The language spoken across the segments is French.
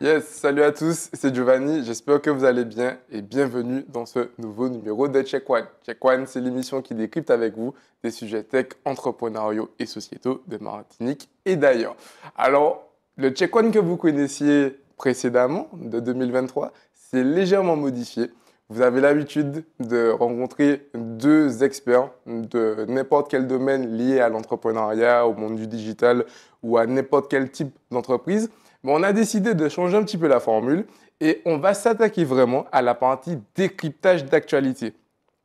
Yes, salut à tous, c'est Giovanni, j'espère que vous allez bien et bienvenue dans ce nouveau numéro de Check One. Check One, c'est l'émission qui décrypte avec vous des sujets tech, entrepreneuriaux et sociétaux de Martinique et d'ailleurs. Alors, le Check One que vous connaissiez précédemment, de 2023, c'est légèrement modifié. Vous avez l'habitude de rencontrer deux experts de n'importe quel domaine lié à l'entrepreneuriat, au monde du digital ou à n'importe quel type d'entreprise. Mais on a décidé de changer un petit peu la formule et on va s'attaquer vraiment à la partie décryptage d'actualité.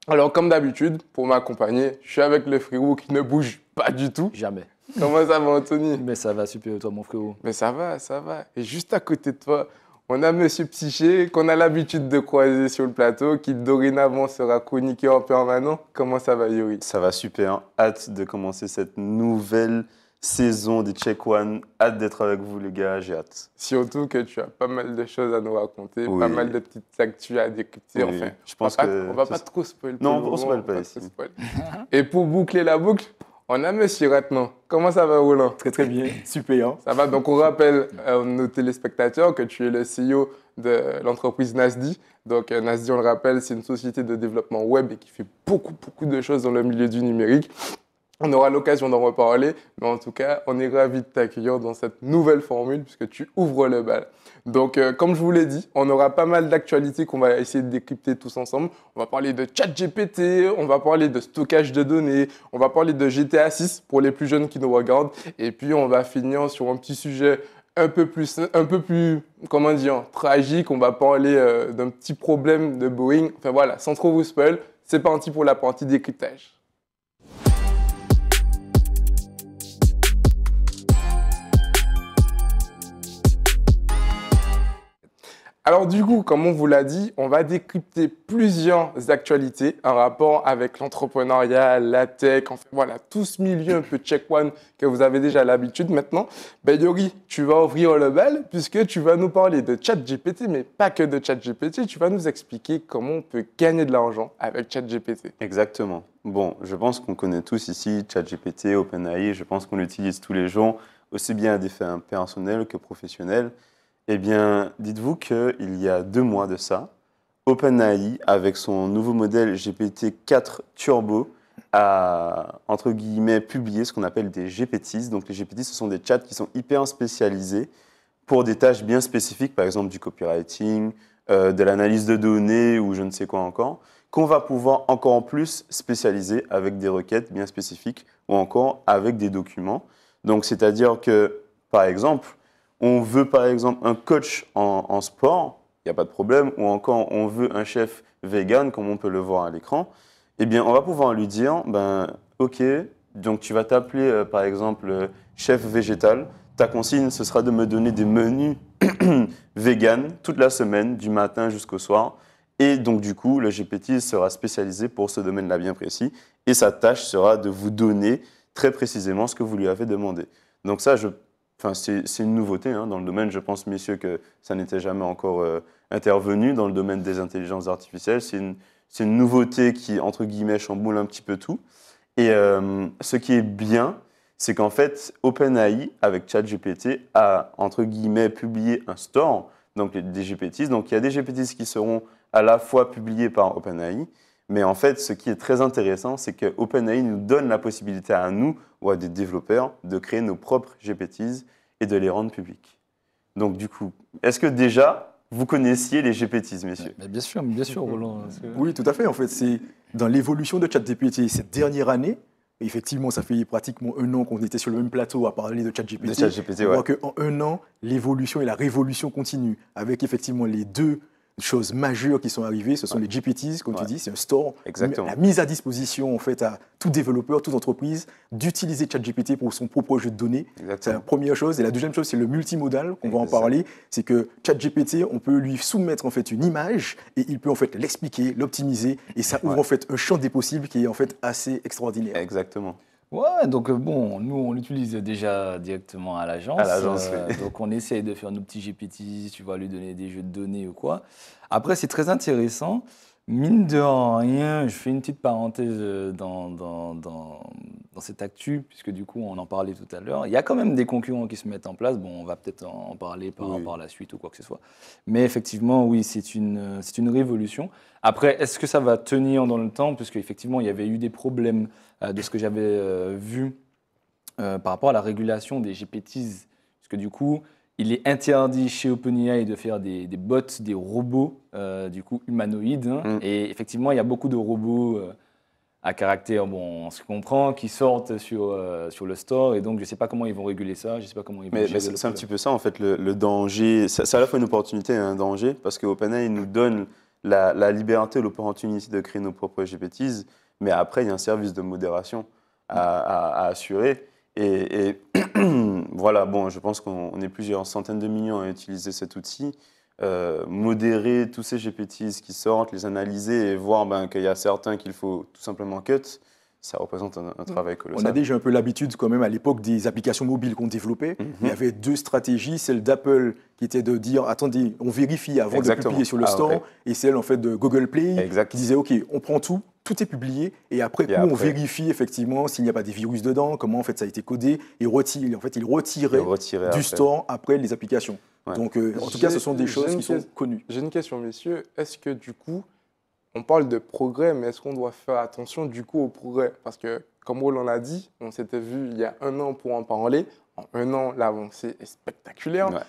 Alors comme d'habitude, pour m'accompagner, je suis avec le frigo qui ne bouge pas du tout. Jamais. Comment ça va, Anthony Mais ça va super, toi, mon frérot. Mais ça va, ça va. Et juste à côté de toi, on a Monsieur Psyché, qu'on a l'habitude de croiser sur le plateau, qui dorénavant sera chroniqué en permanent. Comment ça va, Yuri Ça va super. Hein. Hâte de commencer cette nouvelle saison des Check One. Hâte d'être avec vous, les gars, j'ai hâte. Surtout que tu as pas mal de choses à nous raconter, pas mal de petites actus à décrypter. Enfin, je pense que. on va pas trop spoiler. Non, on, pas, ici. Et pour boucler la boucle, on a Monsieur Ratman. Comment ça va, Roland Très, très bien. Super. Ça va. Donc, on rappelle à euh, nos téléspectateurs que tu es le CEO de l'entreprise Nasdi. Donc, euh, Nasdi, on le rappelle, c'est une société de développement web et qui fait beaucoup, beaucoup de choses dans le milieu du numérique. On aura l'occasion d'en reparler, mais en tout cas, on est ravis de t'accueillir dans cette nouvelle formule puisque tu ouvres le bal. Donc, euh, comme je vous l'ai dit, on aura pas mal d'actualités qu'on va essayer de décrypter tous ensemble. On va parler de chat GPT, on va parler de stockage de données, on va parler de GTA 6 pour les plus jeunes qui nous regardent, et puis on va finir sur un petit sujet un peu plus, un peu plus, comment dire, tragique. On va parler euh, d'un petit problème de Boeing. Enfin voilà, sans trop vous spoil, c'est parti pour la partie décryptage. Alors du coup, comme on vous l'a dit, on va décrypter plusieurs actualités en rapport avec l'entrepreneuriat, la tech, enfin voilà, tout ce milieu un peu check one que vous avez déjà l'habitude maintenant. Ben Yori, tu vas ouvrir le bal puisque tu vas nous parler de ChatGPT, mais pas que de ChatGPT, tu vas nous expliquer comment on peut gagner de l'argent avec ChatGPT. Exactement. Bon, je pense qu'on connaît tous ici ChatGPT, OpenAI, je pense qu'on l'utilise tous les jours, aussi bien à des fins personnelles que professionnelles. Eh bien, dites-vous qu'il y a deux mois de ça, OpenAI, avec son nouveau modèle GPT-4 Turbo, a, entre guillemets, publié ce qu'on appelle des GPTs. Donc, les GPTs, ce sont des chats qui sont hyper spécialisés pour des tâches bien spécifiques, par exemple du copywriting, euh, de l'analyse de données ou je ne sais quoi encore, qu'on va pouvoir encore en plus spécialiser avec des requêtes bien spécifiques ou encore avec des documents. Donc, c'est-à-dire que, par exemple, on veut par exemple un coach en, sport, il n'y a pas de problème, ou encore on veut un chef vegan, comme on peut le voir à l'écran, eh bien, on va pouvoir lui dire, ben, ok, donc tu vas t'appeler euh, par exemple euh, chef végétal. Ta consigne, ce sera de me donner des menus vegan toute la semaine, du matin jusqu'au soir. Et donc du coup, le GPT sera spécialisé pour ce domaine-là bien précis. Et sa tâche sera de vous donner très précisément ce que vous lui avez demandé. Donc ça, je c'est une nouveauté hein, dans le domaine. Je pense, messieurs, que ça n'était jamais encore euh, intervenu dans le domaine des intelligences artificielles. C'est une, nouveauté qui, entre guillemets, chamboule un petit peu tout. Et euh, ce qui est bien, c'est qu'en fait, OpenAI, avec ChatGPT, a, entre guillemets, publié un store, donc des GPTs. Donc, il y a des GPTs qui seront à la fois publiés par OpenAI mais en fait, ce qui est très intéressant, c'est que OpenAI nous donne la possibilité à nous ou à des développeurs de créer nos propres GPTs et de les rendre publics. Donc du coup, est-ce que déjà vous connaissiez les GPTs, messieurs Bien sûr, bien sûr, Roland. Oui, tout à fait. En fait, c'est dans l'évolution de ChatGPT cette dernière année. Effectivement, ça fait pratiquement un an qu'on était sur le même plateau à parler de ChatGPT. De ChatGPT, On voit qu'en un an, l'évolution et la révolution continuent, avec effectivement les deux choses majeures qui sont arrivées, ce sont les GPTs, comme tu dis, c'est un store. Exactement. La mise à disposition, en fait, à tout développeur, toute entreprise, d'utiliser ChatGPT pour son propre jeu de données. C'est la première chose. Et la deuxième chose, c'est le multimodal, on va en parler. C'est que ChatGPT, on peut lui soumettre, en fait, une image et il peut, en fait, l'expliquer, l'optimiser. Et ça ouvre, en fait, un champ des possibles qui est, en fait, assez extraordinaire. Exactement. Ouais, donc euh, bon, nous on l'utilise déjà directement à l'agence. À l'agence, euh, Donc on essaye de faire nos petits GPT, tu vas lui donner des jeux de données ou quoi. Après, c'est très intéressant Mine de rien, je fais une petite parenthèse euh, dans, dans, dans, cette actu, puisque du coup, on en parlait tout à l'heure. Il y a quand même des concurrents qui se mettent en place. Bon, on va peut-être en parler par, par, la suite ou quoi que ce soit. Mais effectivement, oui, c'est une, euh, c'est une révolution. Après, est-ce que ça va tenir dans le temps Puisque effectivement, il y avait eu des problèmes euh, de ce que j'avais vu par rapport à la régulation des GPTs. puisque du coup, il est interdit chez OpenAI de faire des, bots, des robots, euh, du coup, humanoïdes. Hein. Mm. Et effectivement, il y a beaucoup de robots euh, à caractère, bon, on se comprend, qui sortent sur, euh, sur le store. Et donc, je ne sais pas comment ils vont réguler ça, je sais pas comment ils vont Mais, c'est un petit peu ça, en fait, le, danger. C'est à la fois une opportunité et un danger, parce que OpenAI nous donne la, liberté, l'opportunité de créer nos propres GPTs. Mais après, il y a un service de modération à assurer. Et, voilà, bon, je pense qu'on est plusieurs centaines de millions à utiliser cet outil. Euh, modérer tous ces GPTs qui sortent, les analyser et voir ben, qu'il y a certains qu'il faut tout simplement cut, ça représente un, un mm. travail colossal. On a déjà un peu l'habitude quand même à l'époque des applications mobiles qu'on développait. Mm-hmm. Il y avait deux stratégies, celle d'Apple qui était de dire attendez, on vérifie avant de publier sur le stand. Ah, store, et celle en fait de Google Play qui disait ok, on prend tout, tout est publié et après on vérifie effectivement s'il n'y a pas des virus dedans, comment en fait ça a été codé et retire. En fait, il retirait, du stand store après les applications. Donc, euh, en tout cas, ce sont des choses qui sont connues. J'ai une question, messieurs. Est-ce que du coup, on parle de progrès, mais est-ce qu'on doit faire attention du coup au progrès Parce que, comme on l'a dit, on s'était vu il y a un an pour en parler. En un an, l'avancée est spectaculaire.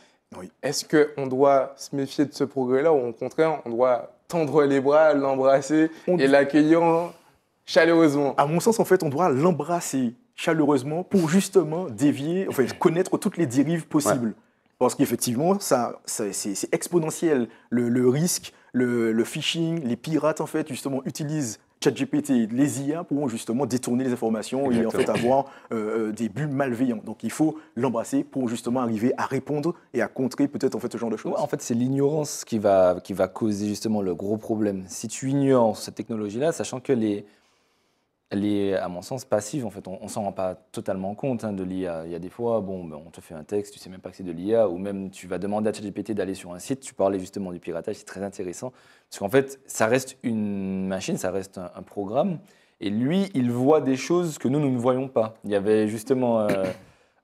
Est-ce qu'on doit se méfier de ce progrès-là ou au contraire, on doit tendre les bras, l'embrasser et l'accueillir chaleureusement À mon sens, en fait, on doit l'embrasser chaleureusement pour justement dévier, fait, connaître toutes les dérives possibles. Parce qu'effectivement, ça, c'est exponentiel. Le, risque, le, phishing, les pirates, en fait, justement, utilisent ChatGPT, les IA pour justement détourner les informations et en fait avoir euh, euh, des buts malveillants. Donc il faut l'embrasser pour justement arriver à répondre et à contrer peut-être en fait ce genre de choses. en fait, c'est l'ignorance qui va, qui va causer justement le gros problème. Si tu ignores cette technologie-là, sachant que les, elle est, à mon sens, passive. En fait, on, ne s'en rend pas totalement compte hein, de l'IA. Il y a des fois, bon, ben, on te fait un texte, tu sais même pas que c'est de l'IA, ou même tu vas demander à ChatGPT d'aller sur un site. Tu parlais justement du piratage, c'est très intéressant, parce qu'en fait, ça reste une machine, ça reste un, programme, et lui, il voit des choses que nous, nous ne voyons pas. Il y avait justement euh,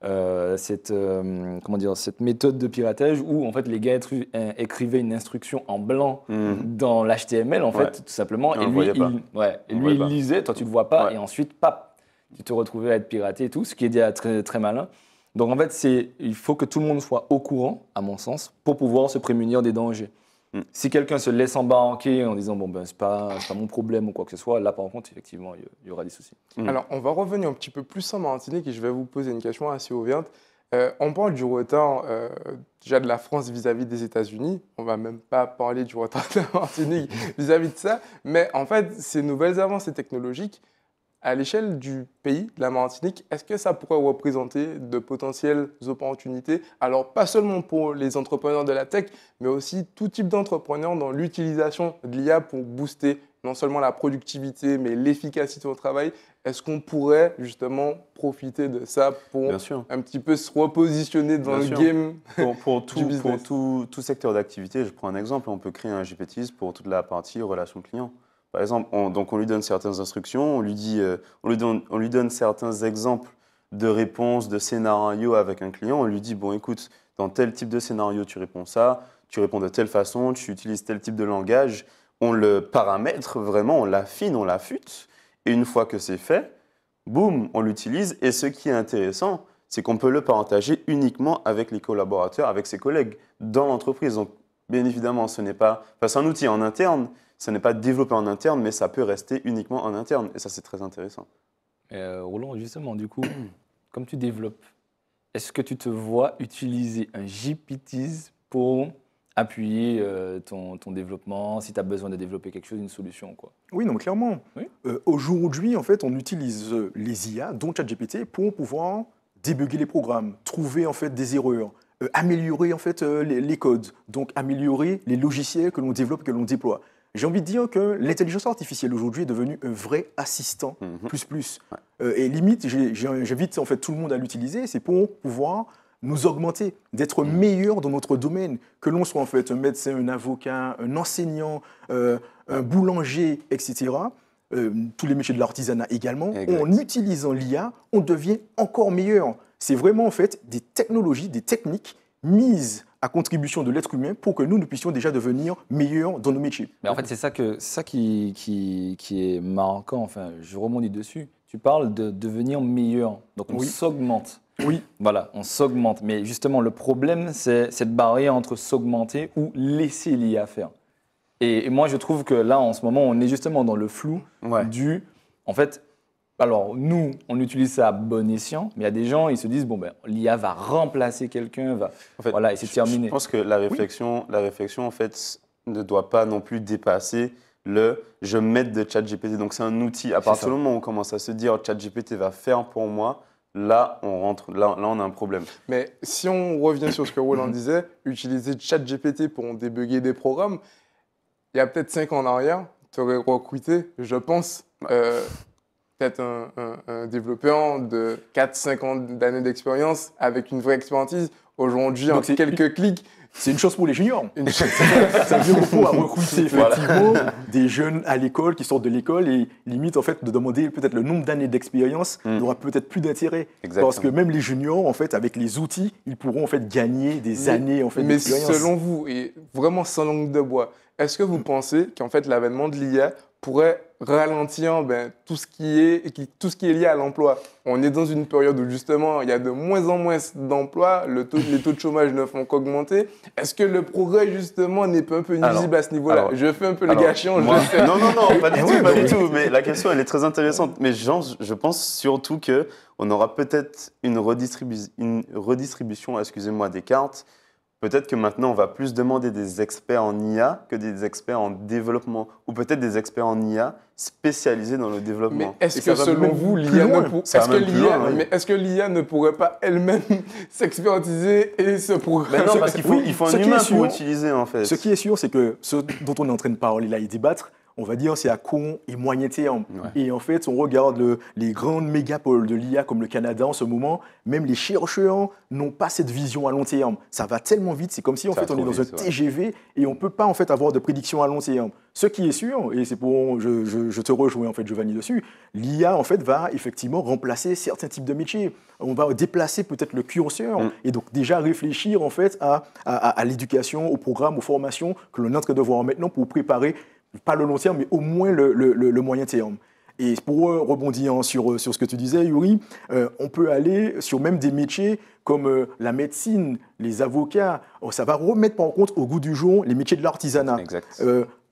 euh, cette, euh, comment dire, cette méthode de piratage où en fait les gars euh, écrivaient une instruction en blanc mhm. dans l'HTML en fait tout simplement ah, et, lui, il, ouais, et lui il lisait, toi tu le vois pas et ensuite pap, tu te retrouvais à être piraté tout, ce qui est très très malin. Donc en fait c'est il faut que tout le monde soit au courant à mon sens pour pouvoir se prémunir des dangers. Mm. Si quelqu'un se laisse embarquer en disant bon ben c'est pas, pas mon problème ou quoi que ce soit, là par contre effectivement il y, aura des soucis. Mm. Alors on va revenir un petit peu plus en Martinique et je vais vous poser une question assez ouverte. Euh, on parle du retard euh, déjà de la France vis-à-vis des États-Unis. On va même pas parler du retard de la Martinique vis à -vis de ça. Mais en fait, ces nouvelles avancées technologiques, à l'échelle du pays, de la Martinique, est-ce que ça pourrait représenter de potentielles opportunités Alors, pas seulement pour les entrepreneurs de la tech, mais aussi tout type d'entrepreneurs dans l'utilisation de l'IA pour booster non seulement la productivité, mais l'efficacité au travail. Est-ce qu'on pourrait justement profiter de ça pour un petit peu se repositionner dans le game Pour, pour, tout, pour tout, secteur d'activité, je prends un exemple, on peut créer un GPTIS pour toute la partie relation client. Par exemple, on, donc on lui donne certaines instructions, on lui, dit, euh, on, lui donne, certains exemples de réponses, de scénarios avec un client. On lui dit, bon, écoute, dans tel type de scénario, tu réponds ça, tu réponds de telle façon, tu utilises tel type de langage. On le paramètre vraiment, on l'affine, on l'affûte. Et une fois que c'est fait, boum, on l'utilise. Et ce qui est intéressant, c'est qu'on peut le partager uniquement avec les collaborateurs, avec ses collègues dans l'entreprise. Donc, bien évidemment, ce n'est pas. Enfin, c'est un outil en interne, ça n'est pas développé en interne, mais ça peut rester uniquement en interne. Et ça, c'est très intéressant. Euh, Roland, justement, du coup, comme tu développes, est-ce que tu te vois utiliser un GPT pour appuyer euh, ton, développement, si tu as besoin de développer quelque chose, une solution quoi. Oui, non, clairement. Euh, aujourd'hui, en fait, on utilise les IA, dont ChatGPT, pour pouvoir débugger les programmes, trouver en fait des erreurs, améliorer en fait les, les, codes, donc améliorer les logiciels que l'on développe, que l'on déploie. J'ai envie de dire que l'intelligence artificielle aujourd'hui est devenue un vrai assistant mhm. plus plus. Euh, et limite, j'invite en fait tout le monde à l'utiliser. C'est pour pouvoir nous augmenter, d'être mhm. meilleur dans notre domaine, que l'on soit en fait un médecin, un avocat, un enseignant, euh, un boulanger, etc. Euh, tous les métiers de l'artisanat également. En utilisant l'IA, on devient encore meilleur. C'est vraiment en fait des technologies, des techniques mises à contribution de l'être humain pour que nous, nous puissions déjà devenir meilleurs dans nos métiers. Mais en fait, c'est ça, que, ça qui, qui, qui est marquant, enfin, je remonte dessus. Tu parles de devenir meilleur, donc on s'augmente. Oui. Voilà, on s'augmente. Mais justement, le problème, c'est cette barrière entre s'augmenter ou laisser l'IA faire. Et, moi, je trouve que là, en ce moment, on est justement dans le flou du. En fait, alors, nous, on utilise ça à bon escient, mais il y a des gens, ils se disent, bon, ben, l'IA va remplacer quelqu'un, va. voilà, et c'est terminé. Je pense que la réflexion, la réflexion, en fait, ne doit pas non plus dépasser le je m'aide de ChatGPT. Donc, c'est un outil. À partir du moment où on commence à se dire, ChatGPT va faire pour moi, là, on rentre, là, on a un problème. Mais si on revient sur ce que Roland disait, utiliser ChatGPT pour débugger des programmes, il y a peut-être cinq ans en arrière, tu aurais recruté, je pense. Bah. Euh, peut-être un, développeur de 4-5 ans d'années d'expérience avec une vraie expertise. Aujourd'hui, en quelques clics. C'est une chose pour les juniors. ça veut beaucoup à recruter effectivement des jeunes à l'école qui sortent de l'école et limite en fait de demander peut-être le nombre d'années d'expérience mm. n'aura peut-être plus d'intérêt parce que même les juniors en fait avec les outils ils pourront en fait gagner des années en fait Mais selon vous et vraiment sans langue de bois, est-ce que vous pensez qu'en fait l'avènement de l'IA pourrait ralentir ben, tout, ce qui est, tout ce qui est lié à l'emploi. On est dans une période où justement il y a de moins en moins d'emplois, le taux, les taux de chômage ne font qu'augmenter. Est-ce que le progrès justement n'est pas un peu nuisible à ce niveau-là Je fais un peu le gâchis, Non, non, non, pas du eh tout, pas du tout. Mais la question elle est très intéressante. Mais Jean, je pense surtout que on aura peut-être une, une redistribution, excusez-moi, des cartes Peut-être que maintenant, on va plus demander des experts en IA que des experts en développement, ou peut-être des experts en IA spécialisés dans le développement. Mais est-ce que selon vous, l'IA ne, pourrait pas elle-même s'expertiser et se programmer parce qu'il faut, il un humain pour en fait. Ce qui est sûr, c'est que ce dont on est en train de parler là et débattre, on va dire, c'est à court et moyen terme. Et en fait, on regarde les grandes mégapoles de l'IA comme le Canada en ce moment, même les chercheurs n'ont pas cette vision à long terme. Ça va tellement vite, c'est comme si en fait on est dans un TGV et on ne peut pas en fait avoir de prédiction à long terme. Ce qui est sûr, et c'est pour je, te rejoins en fait Giovanni dessus, l'IA en fait va effectivement remplacer certains types de métiers. On va déplacer peut-être le curseur mm. et donc déjà réfléchir en fait à, l'éducation, aux programmes, aux formations que l'on est en train de voir maintenant pour préparer pas le long terme, mais au moins le, moyen terme. Et pour euh, rebondir hein, sur, euh, sur ce que tu disais, Yuri, euh, on peut aller sur même des métiers comme la médecine, les avocats. Oh, ça va remettre en compte au goût du jour les métiers de l'artisanat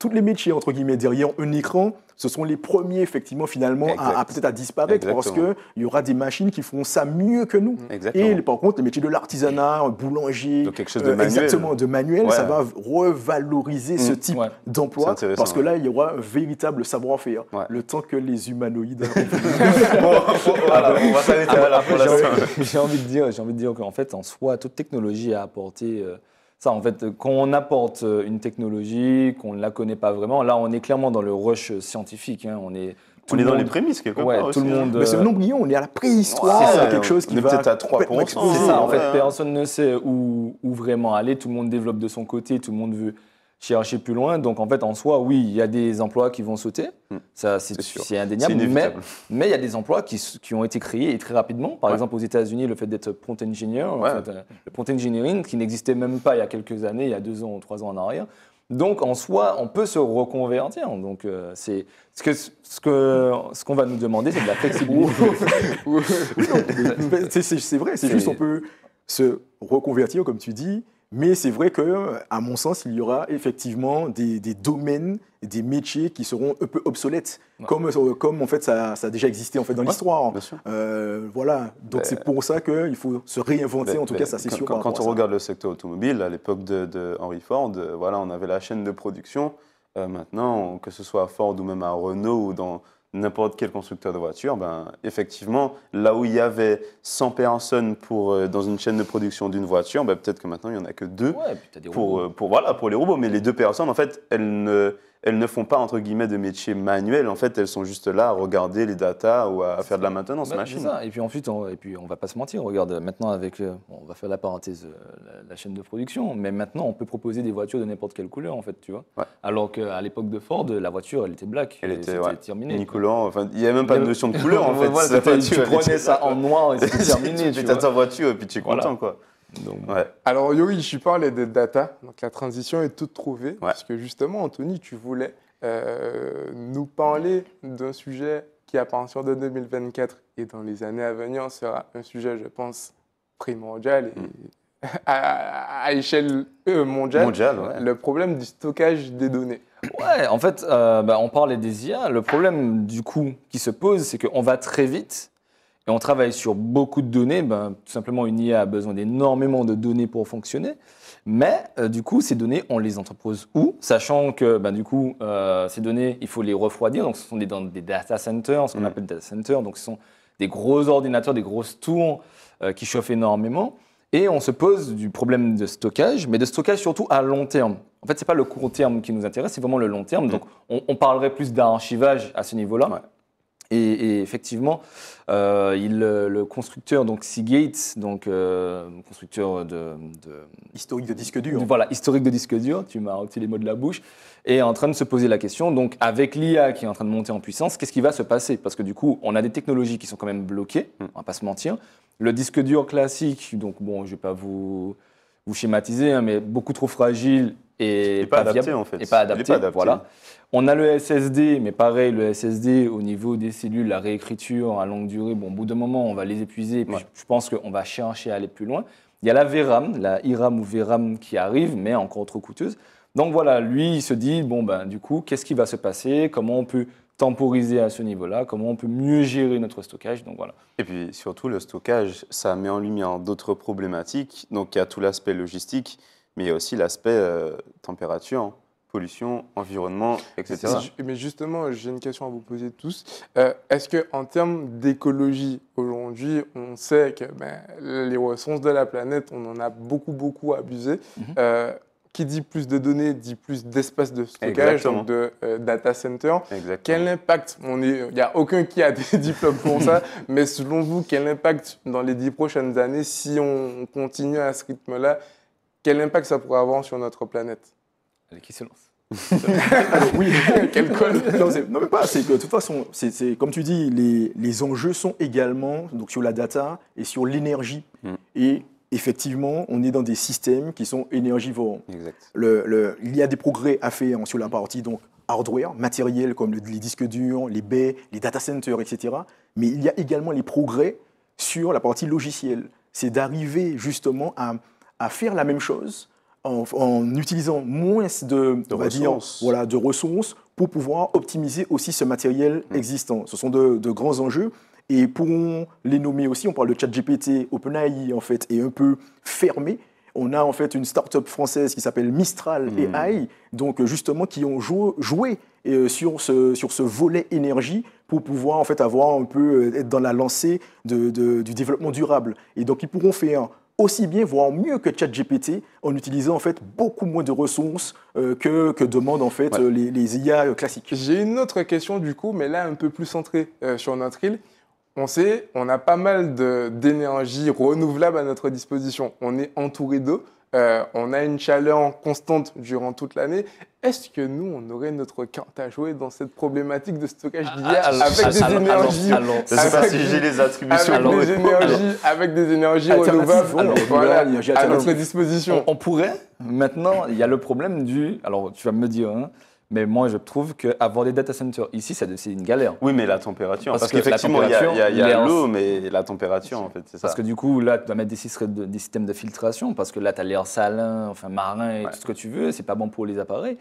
tous les métiers, entre guillemets, derrière un écran, ce sont les premiers, effectivement, finalement, à, peut-être à disparaître parce parce il y aura des machines qui feront ça mieux que nous. Et par contre, les métiers de l'artisanat, boulanger, de euh, manuel. exactement, de manuel, ça va revaloriser ce mm. type d'emploi parce que là, il y aura un véritable savoir-faire. Le temps que les humanoïdes. J'ai envie de dire, j'ai envie de dire qu'en fait, en soi, toute technologie a apporté. Euh, ça, en fait, quand on apporte euh, une technologie, qu'on ne la connaît pas vraiment, là, on est clairement dans le rush euh, scientifique. Hein. on est dans les prémices quelque Tout le hein. monde. Mais c'est euh, non on est à la préhistoire. c'est quelque chose qui va... peut-être à C'est ça. En fait, personne ne sait où, où, vraiment aller. Tout le monde développe de son côté. Tout le monde veut chercher plus loin. Donc en fait, en soi, oui, il y a des emplois qui vont sauter, hmm. ça c'est indéniable, mais, il y a des emplois qui, ont été créés et très rapidement. Par exemple, aux États-Unis, le fait d'être prompt engineer, euh, le prompt engineering qui n'existait même pas il y a quelques années, il y a deux ans ou trois ans en arrière. Donc en soi, on peut se reconvertir. Donc euh, c'est ce que ce que ce qu'on va nous demander, c'est de la flexibilité. c'est vrai, c'est juste on peut se reconvertir, comme tu dis, mais c'est vrai que, à mon sens, il y aura effectivement des, des domaines, des métiers qui seront un peu obsolètes, comme, euh, comme en fait ça, ça, a déjà existé en fait dans l'histoire. Euh, voilà. Donc c'est pour ça qu'il faut se réinventer. en tout cas, ça c'est sûr. Quand, on regarde le secteur automobile, à l'époque de, Henry Ford, euh, voilà, on avait la chaîne de production. maintenant, que ce soit à Ford ou même à Renault ou dans n'importe quel constructeur de voiture, ben, effectivement, là où il y avait 100 personnes pour, euh, dans une chaîne de production d'une voiture, ben, peut-être que maintenant, il n'y en a que deux euh, pour, voilà, pour les robots. Mais les deux personnes, en fait, elles ne elles ne font pas entre guillemets de métier manuel. En fait, elles sont juste là à regarder les datas ou à faire de la maintenance bah, machine. Ça. Et puis ensuite, on, et puis on va pas se mentir. On regarde maintenant avec, euh, on va faire la parenthèse, euh, la, la, chaîne de production. Mais maintenant, on peut proposer des voitures de n'importe quelle couleur en fait, tu vois. Alors qu'à l'époque de Ford, la voiture, elle était black. Elle était, terminée. il n'y avait même pas de notion de couleur en fait. tu prenais ça en noir et c'était terminé. tu as ta voiture et puis tu es content quoi. Donc, ouais. Alors, Yoï, tu parlais des data, donc la transition est toute trouvée, parce que justement, Anthony, tu voulais euh, nous parler d'un sujet qui, à partir de 2024 et dans les années à venir, sera un sujet, je pense, primordial et mm. à, échelle euh, mondiale. Le problème du stockage des données. Ouais, en fait, euh, bah, on parlait des IA. Le problème, du coup, qui se pose, c'est qu'on va très vite et on travaille sur beaucoup de données. Ben, tout simplement, une IA a besoin d'énormément de données pour fonctionner. Mais euh, du coup, ces données, on les entrepose où Sachant que ben, du coup, euh, ces données, il faut les refroidir. Donc, ce sont des, data centers, ce qu'on mm. appelle data centers. Donc, ce sont des gros ordinateurs, des grosses tours euh, qui chauffent énormément. Et on se pose du problème de stockage, mais de stockage surtout à long terme. En fait, ce n'est pas le court terme qui nous intéresse, c'est vraiment le long terme. Mm. Donc, on, parlerait plus d'archivage à ce niveau-là. Et, effectivement, euh, il, le constructeur donc Seagate, donc euh, constructeur de, historique de disque dur. voilà, historique de disque dur. Tu m'as ôté les mots de la bouche. Est en train de se poser la question. Donc avec l'IA qui est en train de monter en puissance, qu'est-ce qui va se passer Parce que du coup, on a des technologies qui sont quand même bloquées. Mm. On va pas se mentir. Le disque dur classique, donc bon, je vais pas vous vous schématiser, hein, mais beaucoup trop fragile et pas, adapté en fait. Et pas adapté, pas adapté. voilà. On a le SSD, mais pareil, le SSD au niveau des cellules, la réécriture à longue durée, bon, au bout d'un moment, on va les épuiser. Et je pense qu'on va chercher à aller plus loin. Il y a la VRAM, la IRAM ou VRAM qui arrive, mais encore trop coûteuse. Donc voilà, lui, il se dit, bon, ben, du coup, qu'est-ce qui va se passer Comment on peut temporiser à ce niveau-là, comment on peut mieux gérer notre stockage. Donc voilà. Et puis surtout, le stockage, ça met en lumière d'autres problématiques. Donc il y a tout l'aspect logistique, mais il y a aussi l'aspect euh, température pollution, environnement, etc. Mais justement, j'ai une question à vous poser tous. Euh, est-ce qu'en termes d'écologie, aujourd'hui, on sait que ben, les ressources de la planète, on en a beaucoup, beaucoup abusé. Mhm. Euh, qui dit plus de données dit plus d'espace de stockage, de euh, data center. Quel impact Il n'y a aucun qui a des diplômes pour ça, mais selon vous, quel impact dans les dix prochaines années, si on continue à ce rythme-là, quel impact ça pourrait avoir sur notre planète Allez, qui se lance alors, oui, quel non, mais pas, c'est que de toute façon, c'est comme tu dis, les, les, enjeux sont également donc, sur la data et sur l'énergie. Mm. Et effectivement, on est dans des systèmes qui sont énergivores. Exact. il y a des progrès à faire sur la partie donc, hardware, matériel comme les disques durs, les baies, les data centers, etc. Mais il y a également les progrès sur la partie logicielle. C'est d'arriver justement à, à faire la même chose, en, utilisant moins de, de ressources. voilà, de ressources pour pouvoir optimiser aussi ce matériel mm. existant. Ce sont de, grands enjeux. Et pour les nommer aussi, on parle de ChatGPT, OpenAI en fait, est un peu fermé. On a en fait une start-up française qui s'appelle Mistral et mm. AI, donc justement qui ont joué euh, sur, ce, sur ce volet énergie pour pouvoir en fait avoir un peu euh, être dans la lancée du développement durable. Et donc ils pourront faire aussi bien, voire mieux que ChatGPT, en utilisant en fait beaucoup moins de ressources euh, que, demandent en fait les, IA euh, classiques. J'ai une autre question du coup, mais là un peu plus centrée euh, sur notre île. On sait, on a pas mal d'énergie renouvelable à notre disposition. On est entouré d'eau. Euh, on a une chaleur constante durant toute l'année. Est-ce que nous, on aurait notre carte à jouer dans cette problématique de stockage ah, d'hier ah, avec, des ah, énergies sais pas si j'ai les attributions. Avec des énergies, avec des énergies renouvelables à notre disposition. On, pourrait, maintenant, il y a le problème du... Alors, tu vas me dire... Hein, mais moi, je trouve qu'avoir des data centers ici, c'est une galère. Oui, mais la température. Parce, qu'effectivement, il y a l'eau, mais la température, en fait, c'est ça. Parce que du coup, là, tu dois mettre des, systèmes de filtration, parce que là, tu as l'air salin, enfin marin et tout ce que tu veux, c'est pas bon pour les appareils.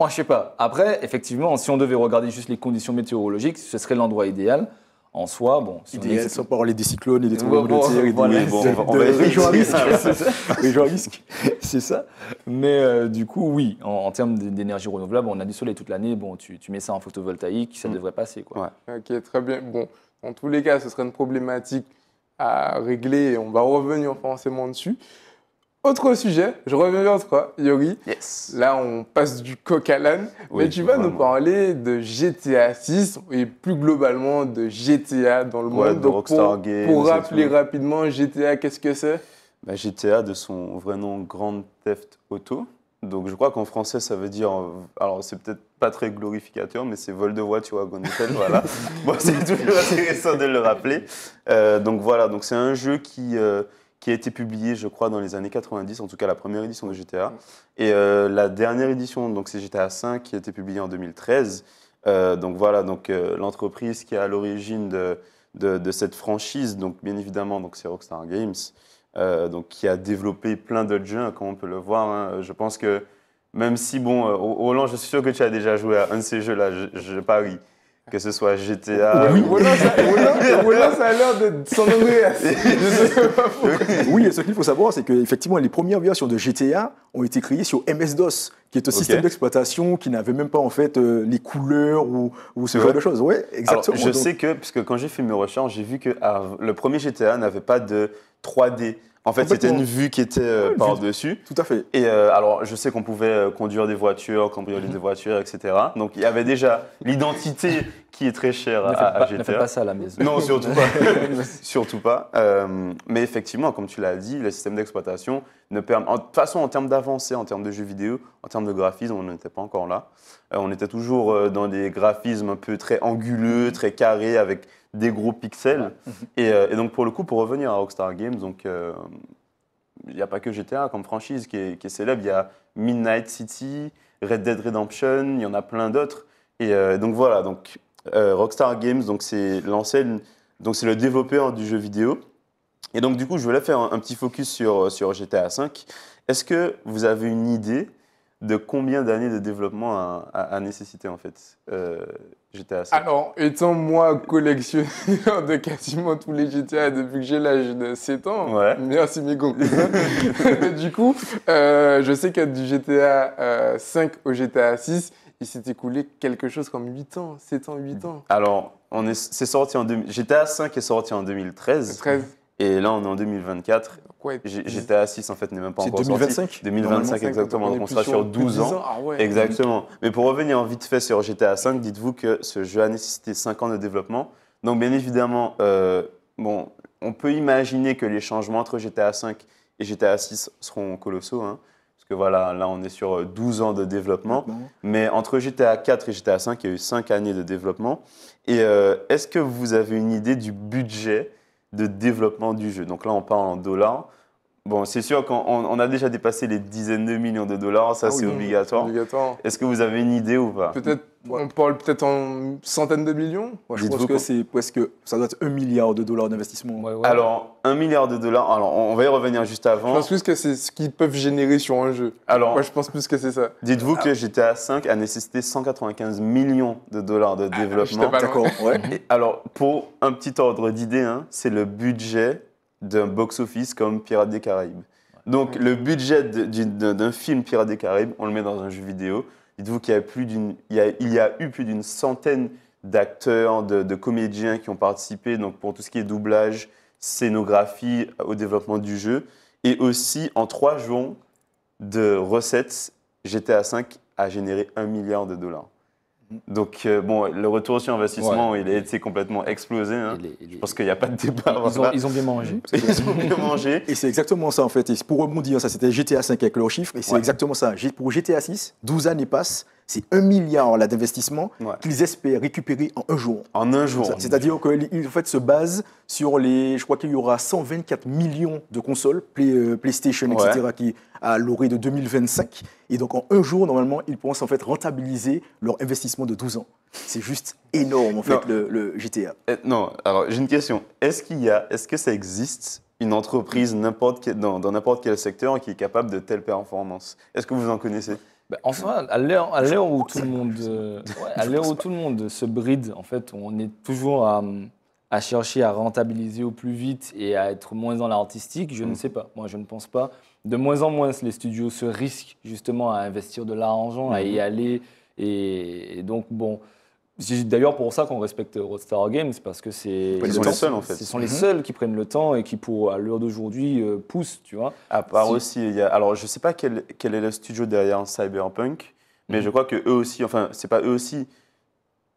Moi, je sais pas. Après, effectivement, si on devait regarder juste les conditions météorologiques, ce serait l'endroit idéal en soi, bon. Si les sans parler des cyclones et des tremblements de terre risque. C'est ça. Mais euh, du coup, oui, en, termes d'énergie renouvelable, on a du soleil toute l'année. Bon, tu, mets ça en photovoltaïque, ça mm. devrait passer, quoi. Ok, très bien. Bon, en tous les cas, ce serait une problématique à régler et on va revenir forcément dessus. Autre sujet, je reviens vers toi, Yori. Là, on passe du coq à l'âne. mais tu vas nous parler de GTA 6 et plus globalement de GTA dans le monde. De Rockstar pour, Games, pour rappeler rapidement, GTA, qu'est-ce que c'est bah, GTA, de son vrai nom, Grand Theft Auto. Donc, je crois qu'en français, ça veut dire. Euh, alors, c'est peut-être pas très glorificateur, mais c'est vol de voiture à Gonetel, voilà. bon, c'est toujours intéressant de le rappeler. Euh, donc, voilà, donc c'est un jeu qui. Euh, qui a été publié, je crois, dans les années 90, en tout cas la première édition de GTA. Mm. Et euh, la dernière édition, donc c'est GTA V, qui a été publiée en 2013. Euh, donc voilà, donc euh, l'entreprise qui est à l'origine de, de, cette franchise, donc bien évidemment, donc c'est Rockstar Games, donc qui a développé plein d'autres jeux, hein, comme on peut le voir. Hein. Je pense que même si bon, Roland, je suis sûr que tu as déjà joué à un de ces jeux-là, je parie que ce soit GTA. Oui, ou ça, a l'air de San oui, ce qu'il faut savoir, c'est qu'effectivement, les premières versions de GTA ont été créées sur MS-DOS qui est un système d'exploitation qui n'avait même pas en fait euh, les couleurs ou, ou ce genre de choses. Oui, exactement. je sais que, puisque quand j'ai fait mes recherches, j'ai vu que ah, le premier GTA n'avait pas de 3D. En fait, c'était une vue qui était euh, par-dessus. Tout à fait. Et euh, alors, je sais qu'on pouvait conduire des voitures, cambrioler mhm. des voitures, etc. Donc, il y avait déjà l'identité qui est très chère à, GTA. Ne faites pas ça à la maison. Non, surtout pas. surtout pas. mais effectivement, comme tu l'as dit, le système d'exploitation de toute façon, en termes d'avancée, en termes de jeux vidéo, en termes de graphisme, on n'était pas encore là. Euh, on était toujours euh, dans des graphismes un peu très anguleux, très carrés, avec des gros pixels. Euh, et, donc, pour le coup, pour revenir à Rockstar Games, donc. il n'y a pas que GTA comme franchise qui est, célèbre. Il y a Midnight City, Red Dead Redemption, il y en a plein d'autres. Et donc voilà, donc, Rockstar Games, donc c'est l'ancienne, donc c'est le développeur du jeu vidéo. Et donc, du coup, je voulais faire un, petit focus sur, euh, sur GTA V. Est-ce que vous avez une idée de combien d'années de développement a, nécessité, en fait, euh, GTA V Alors, étant moi collectionneur de quasiment tous les GTA depuis que j'ai l'âge de 7 ans, merci Migo. du coup, euh, je sais qu'à du GTA V au GTA VI, il s'est écoulé quelque chose comme 8 ans, 7 ans, 8 ans. Alors, on est, est sorti en... GTA V est sorti en 2013. 13 et là, on est en 2024. GTA J'étais 6, en fait, n'est même pas encore 2025 sorti. 2025, exactement. on, sera sur 12 ans. Ah exactement. Mais pour revenir en vite fait sur GTA 5 dites-vous que ce jeu a nécessité 5 ans de développement. Donc, bien évidemment, euh, bon, on peut imaginer que les changements entre GTA 5 et GTA 6 seront colossaux. Hein. parce que voilà, là, on est sur 12 euh, ans de développement. Mais entre GTA 4 et GTA 5, il y a eu 5 années de développement. Et euh, est-ce que vous avez une idée du budget de développement du jeu. Donc là, on parle en dollars. Bon, c'est sûr qu'on a déjà dépassé les dizaines de millions de dollars, ça ah c'est obligatoire. Est-ce que vous avez une idée ou pas Peut-être, on parle peut-être en centaines de millions. je pense que c'est presque, ça doit être un milliard de dollars d'investissement. alors, un milliard de dollars, alors on va y revenir juste avant. Je pense plus que c'est ce qu'ils peuvent générer sur un jeu. Alors, Moi, je pense plus que c'est ça. Dites-vous que GTA 5 a nécessité 195 millions de dollars de ah, développement. Ah, D'accord, Alors, pour un petit ordre d'idée, hein, c'est le budget d'un box-office comme Pirates des Caraïbes. Donc le budget d'un film Pirates des Caraïbes, on le met dans un jeu vidéo. Dites-vous qu'il y, a plus d'une, il, y a, eu plus d'une centaine d'acteurs, de, comédiens qui ont participé donc pour tout ce qui est doublage, scénographie, euh, au développement du jeu. Et aussi, en trois jours de recettes, GTA 5 a généré un milliard de dollars. Donc, euh, bon, le retour sur investissement, il a été complètement explosé. Hein. Je pense qu'il n'y a pas de débat. Ils, ont, bien mangé. Ils ont bien mangé. Et c'est exactement ça, en fait. pour rebondir, ça, c'était GTA 5 avec leurs chiffres. Et c'est exactement ça. Pour GTA 6, 12 années passent c'est un milliard d'investissements qu'ils espèrent récupérer en un jour. En un jour. C'est-à-dire qu'ils en fait, se basent sur les, je crois qu'il y aura 124 millions de consoles, euh, PlayStation, etc., qui à l'orée de 2025. Et donc en un jour, normalement, ils pourront en fait rentabiliser leur investissement de 12 ans. C'est juste énorme en fait Le, GTA. Euh, non, alors j'ai une question. Est-ce qu'il y a, est-ce que ça existe une entreprise dans n'importe quel secteur qui est capable de telle performance Est-ce que vous en connaissez bah, enfin, à l'heure, où tout le monde, euh, à l'heure où tout le monde se bride, en fait, on est toujours à, chercher à rentabiliser au plus vite et à être moins dans l'artistique. Je ne mm. sais pas. Moi, je ne pense pas. De moins en moins, les studios se risquent justement à investir de l'argent, à mm. y aller. et donc, bon, c'est d'ailleurs pour ça qu'on respecte Roadstar Games, parce que c'est. Ils sont les seuls, en fait. Ce sont les mhm. seuls qui prennent le temps et qui, pour, à l'heure d'aujourd'hui, euh, poussent, tu vois. À part aussi, alors je sais pas quel, est le studio derrière Cyberpunk, mais mhm. je crois que eux aussi, enfin, c'est pas eux aussi,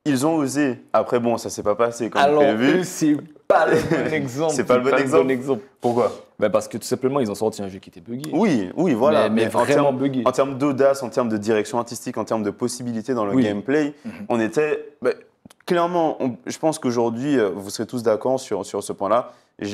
ils ont osé. Après, bon, ça s'est pas passé comme alors, prévu. c'est pas le bon exemple. c'est pas, le bon exemple. Pourquoi ben, parce que tout simplement, ils ont sorti un jeu qui était buggé. Oui, oui, voilà. Mais, vraiment buggé. En termes d'audace, en termes de direction artistique, en termes de possibilités dans le gameplay, mhm. on était. Ben, clairement, je pense qu'aujourd'hui, euh, vous serez tous d'accord sur, sur ce point-là.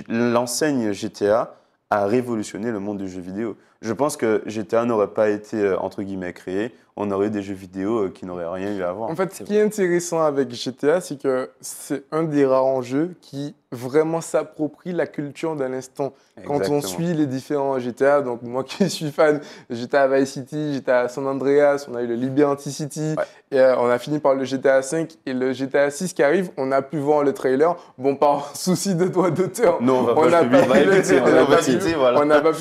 L'enseigne GTA a révolutionné le monde du jeu vidéo je pense que GTA n'aurait pas été, euh, entre guillemets, créé. On aurait eu des jeux vidéo euh, qui n'auraient rien eu à voir. En fait, ce qui est intéressant avec GTA, c'est que c'est un des rares enjeux qui vraiment s'approprie la culture d'un instant. Quand on suit les différents GTA, donc moi qui suis fan, GTA Vice City, GTA San Andreas, on a eu le Liberty City, et euh, on a fini par le GTA 5 et le GTA 6 qui arrive, on a pu voir le trailer. Bon, par souci de droit d'auteur, on n'a pas,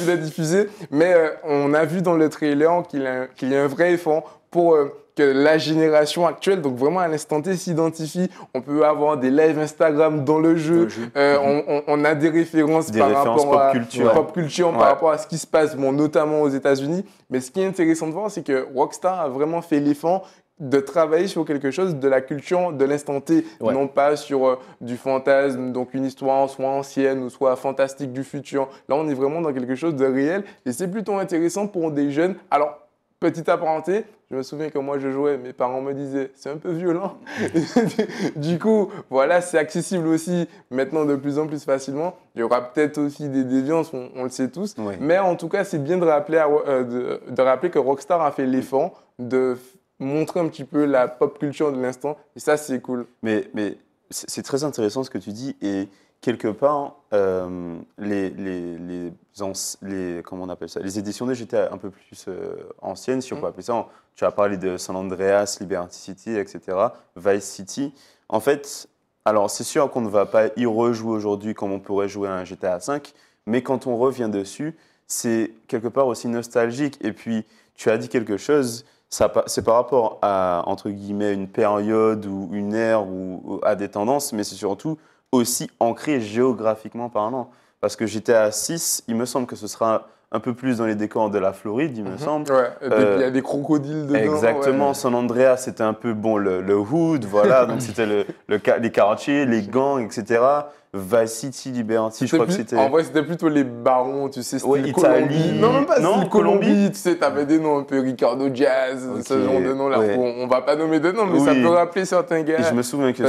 pu le diffuser, mais euh, on a vu dans le trailer qu'il y, a un vrai effort pour euh, que la génération actuelle, donc vraiment à l'instant T, s'identifie. On peut avoir des lives Instagram dans le jeu. Euh, mhm. on, a des références par rapport à culture. pop culture, par rapport à ce qui se passe, notamment aux États-Unis. Mais ce qui est intéressant de voir, c'est que Rockstar a vraiment fait l'effort de travailler sur quelque chose de la culture de l'instant T, non pas sur euh, du fantasme, donc une histoire soit ancienne ou soit fantastique du futur. Là, on est vraiment dans quelque chose de réel et c'est plutôt intéressant pour des jeunes. Alors, petite apparenté, je me souviens que moi je jouais, mes parents me disaient c'est un peu violent. du coup, voilà, c'est accessible aussi maintenant de plus en plus facilement. Il y aura peut-être aussi des déviances, on, le sait tous. Mais en tout cas, c'est bien de rappeler, euh, de rappeler que Rockstar a fait l'effort de montrer un petit peu la pop culture de l'instant. Et ça, c'est cool. Mais, mais c'est très intéressant ce que tu dis. Et quelque part, euh, les, les, les, les, on appelle ça les éditions de GTA un peu plus euh, anciennes, si on mm. peut appeler ça. tu as parlé de San Andreas, Liberty City, etc., Vice City. En fait, alors c'est sûr qu'on ne va pas y rejouer aujourd'hui comme on pourrait jouer à un GTA V, mais quand on revient dessus, c'est quelque part aussi nostalgique. Et puis, tu as dit quelque chose c'est par rapport à, entre guillemets, une période ou une ère ou, à des tendances, mais c'est surtout aussi ancré géographiquement parlant. Parce que j'étais à 6, il me semble que ce sera un peu plus dans les décors de la Floride, il me mhm. semble. Euh, il y a des crocodiles dedans. Exactement, San Andreas, c'était un peu bon le, hood, voilà, donc c'était le, les quartiers, les gangs, etc. Vassiti, Liberty, je crois que c'était. En vrai, c'était plutôt les barons, tu sais, c'était ouais, Italie. Non, même pas non, Colombie. Tu sais, t'avais des noms un peu Ricardo Jazz, ce genre de noms-là. On, va pas nommer de noms, mais ça peut rappeler certains gars. je me souviens que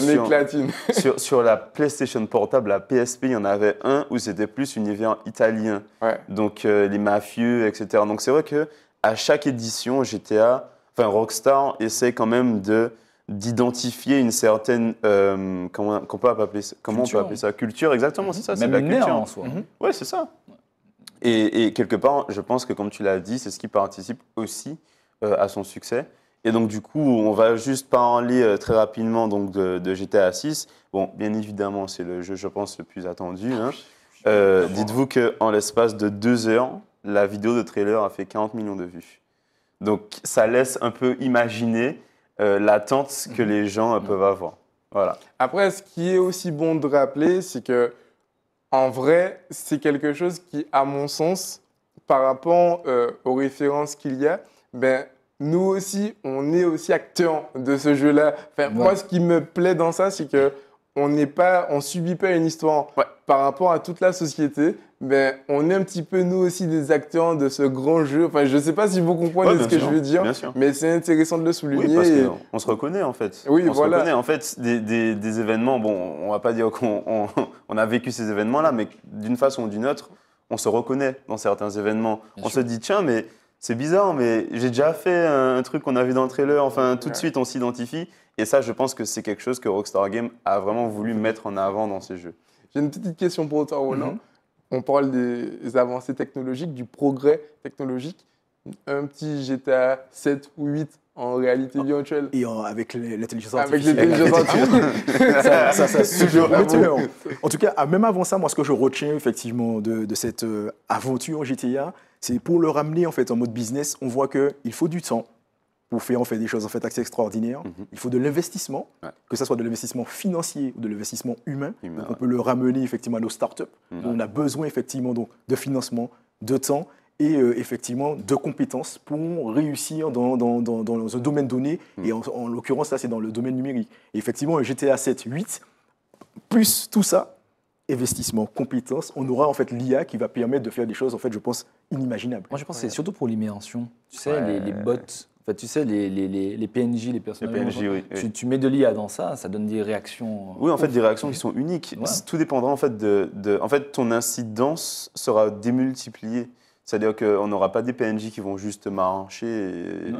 sur, sur, la PlayStation portable, la PSP, il y en avait un où c'était plus univers italien. Ouais. Donc euh, les mafieux, etc. Donc c'est vrai que à chaque édition, GTA, enfin Rockstar essaie quand même de d'identifier une certaine euh, comment, on peut appeler ça, comment culture. on peut appeler ça culture exactement c'est ça c'est la culture en soi Oui, mhm. ouais c'est ça et, quelque part je pense que comme tu l'as dit c'est ce qui participe aussi euh, à son succès et donc du coup on va juste parler euh, très rapidement donc de, GTA 6 bon bien évidemment c'est le jeu je pense le plus attendu hein. ah, dites-vous que en l'espace de deux heures la vidéo de trailer a fait 40 millions de vues donc ça laisse un peu imaginer euh, l'attente que mhm. les gens euh, mhm. peuvent avoir. Voilà. Après, ce qui est aussi bon de rappeler, c'est que en vrai, c'est quelque chose qui, à mon sens, par rapport euh, aux références qu'il y a, ben, nous aussi, on est aussi acteurs de ce jeu-là. Moi, ce qui me plaît dans ça, c'est que on n'est pas, on subit pas une histoire par rapport à toute la société, mais on est un petit peu nous aussi des acteurs de ce grand jeu. Enfin, je sais pas si vous comprenez ce que je veux dire, mais c'est intéressant de le souligner. Oui, parce on se reconnaît en fait. Oui, on voilà. se reconnaît en fait des, événements. Bon, on va pas dire qu'on on, a vécu ces événements là, mais d'une façon ou d'une autre, on se reconnaît dans certains événements. on se dit tiens, mais c'est bizarre, mais j'ai déjà fait un, truc qu'on a vu dans le trailer. Enfin, tout de suite, on s'identifie. Et ça, je pense que c'est quelque chose que Rockstar Games a vraiment voulu mettre en avant dans ces jeux. J'ai une petite question pour toi, Roland. Mhm. On parle des avancées technologiques, du progrès technologique. Un petit GTA 7 ou 8 en réalité ah. virtuelle. Et avec l'intelligence artificielle. Avec l'intelligence artificielle. ça, ça, ça, ça en tout cas, ah, même avant ça, moi, ce que je retiens effectivement de, de cette euh, aventure GTA, c'est pour le ramener en fait en mode business, on voit qu'il faut du temps, pour faire, on fait des choses en fait assez extraordinaires. Mhm. Il faut de l'investissement, que ce soit de l'investissement financier ou de l'investissement humain. on peut le ramener effectivement à nos startups. Mhm. On a besoin effectivement donc, de financement, de temps et euh, effectivement de compétences pour réussir dans, dans, dans, dans un domaine donné. Mhm. Et en, l'occurrence, là, c'est dans le domaine numérique. Et effectivement, un GTA 7, 8, plus tout ça, investissement, compétences, on aura en fait l'IA qui va permettre de faire des choses, en fait, je pense, inimaginables. Moi, je pense que c'est surtout pour l'immersion. Tu sais, les, les bots tu sais, les, les, les, les PNJ, les personnages. PNJ, tu, mets de l'IA dans ça, ça donne des réactions. Euh, oui, en fait, des réactions qui sont uniques. Tout dépendra en fait de, En fait, ton incidence sera démultipliée. C'est-à-dire qu'on n'aura pas des PNJ qui vont juste marcher,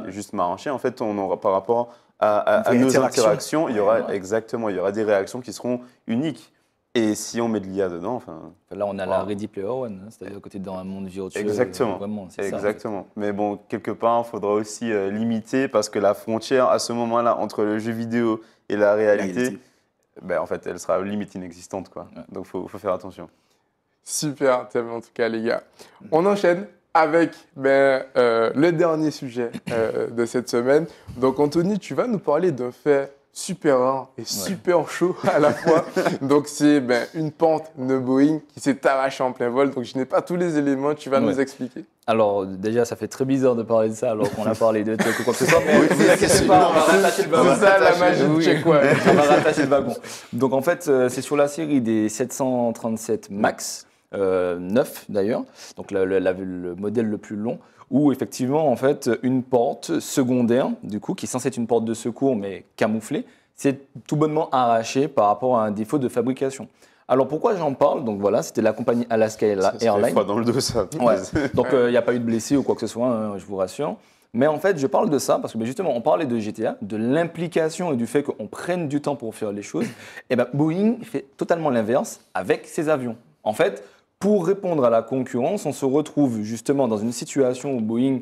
juste marcher. En fait, on aura par rapport à, nos interactions, il y aura exactement, il y aura des réactions qui seront uniques. Et si on met de l'IA dedans, enfin. Là, on a la Ready Player One, hein, c'est-à-dire que dans un monde virtuel. Exactement. Euh, vraiment, Exactement. Mais bon, quelque part, il faudra aussi euh, limiter parce que la frontière à ce moment-là entre le jeu vidéo et la réalité, Ben, en fait, elle sera limite inexistante, quoi. Donc, faut, faut faire attention. Super tellement en tout cas, les gars. On enchaîne avec ben, euh, le dernier sujet de cette semaine. Donc, Anthony, tu vas nous parler d'un fait super rare et super chaud à la fois. donc c'est ben, une pente de Boeing qui s'est arrachée en plein vol. Donc je n'ai pas tous les éléments, tu vas nous expliquer. Alors déjà, ça fait très bizarre de parler de ça alors qu'on a parlé de tout quoi c'est pas, ça la magie on va le wagon. Donc en fait, euh, c'est sur la série des 737 MAX, 9 euh, d'ailleurs, donc le modèle le plus long où effectivement, en fait, une porte secondaire, du coup, qui est censée être une porte de secours, mais camouflée, c'est tout bonnement arraché par rapport à un défaut de fabrication. Alors pourquoi j'en parle Donc voilà, c'était la compagnie Alaska Airlines. dans le dos ça. Donc il euh, n'y a pas eu de blessés ou quoi que ce soit, hein, je vous rassure. Mais en fait, je parle de ça parce que ben, justement, on parlait de GTA, de l'implication et du fait qu'on prenne du temps pour faire les choses. et eh ben Boeing fait totalement l'inverse avec ses avions. En fait, pour répondre à la concurrence, on se retrouve justement dans une situation où Boeing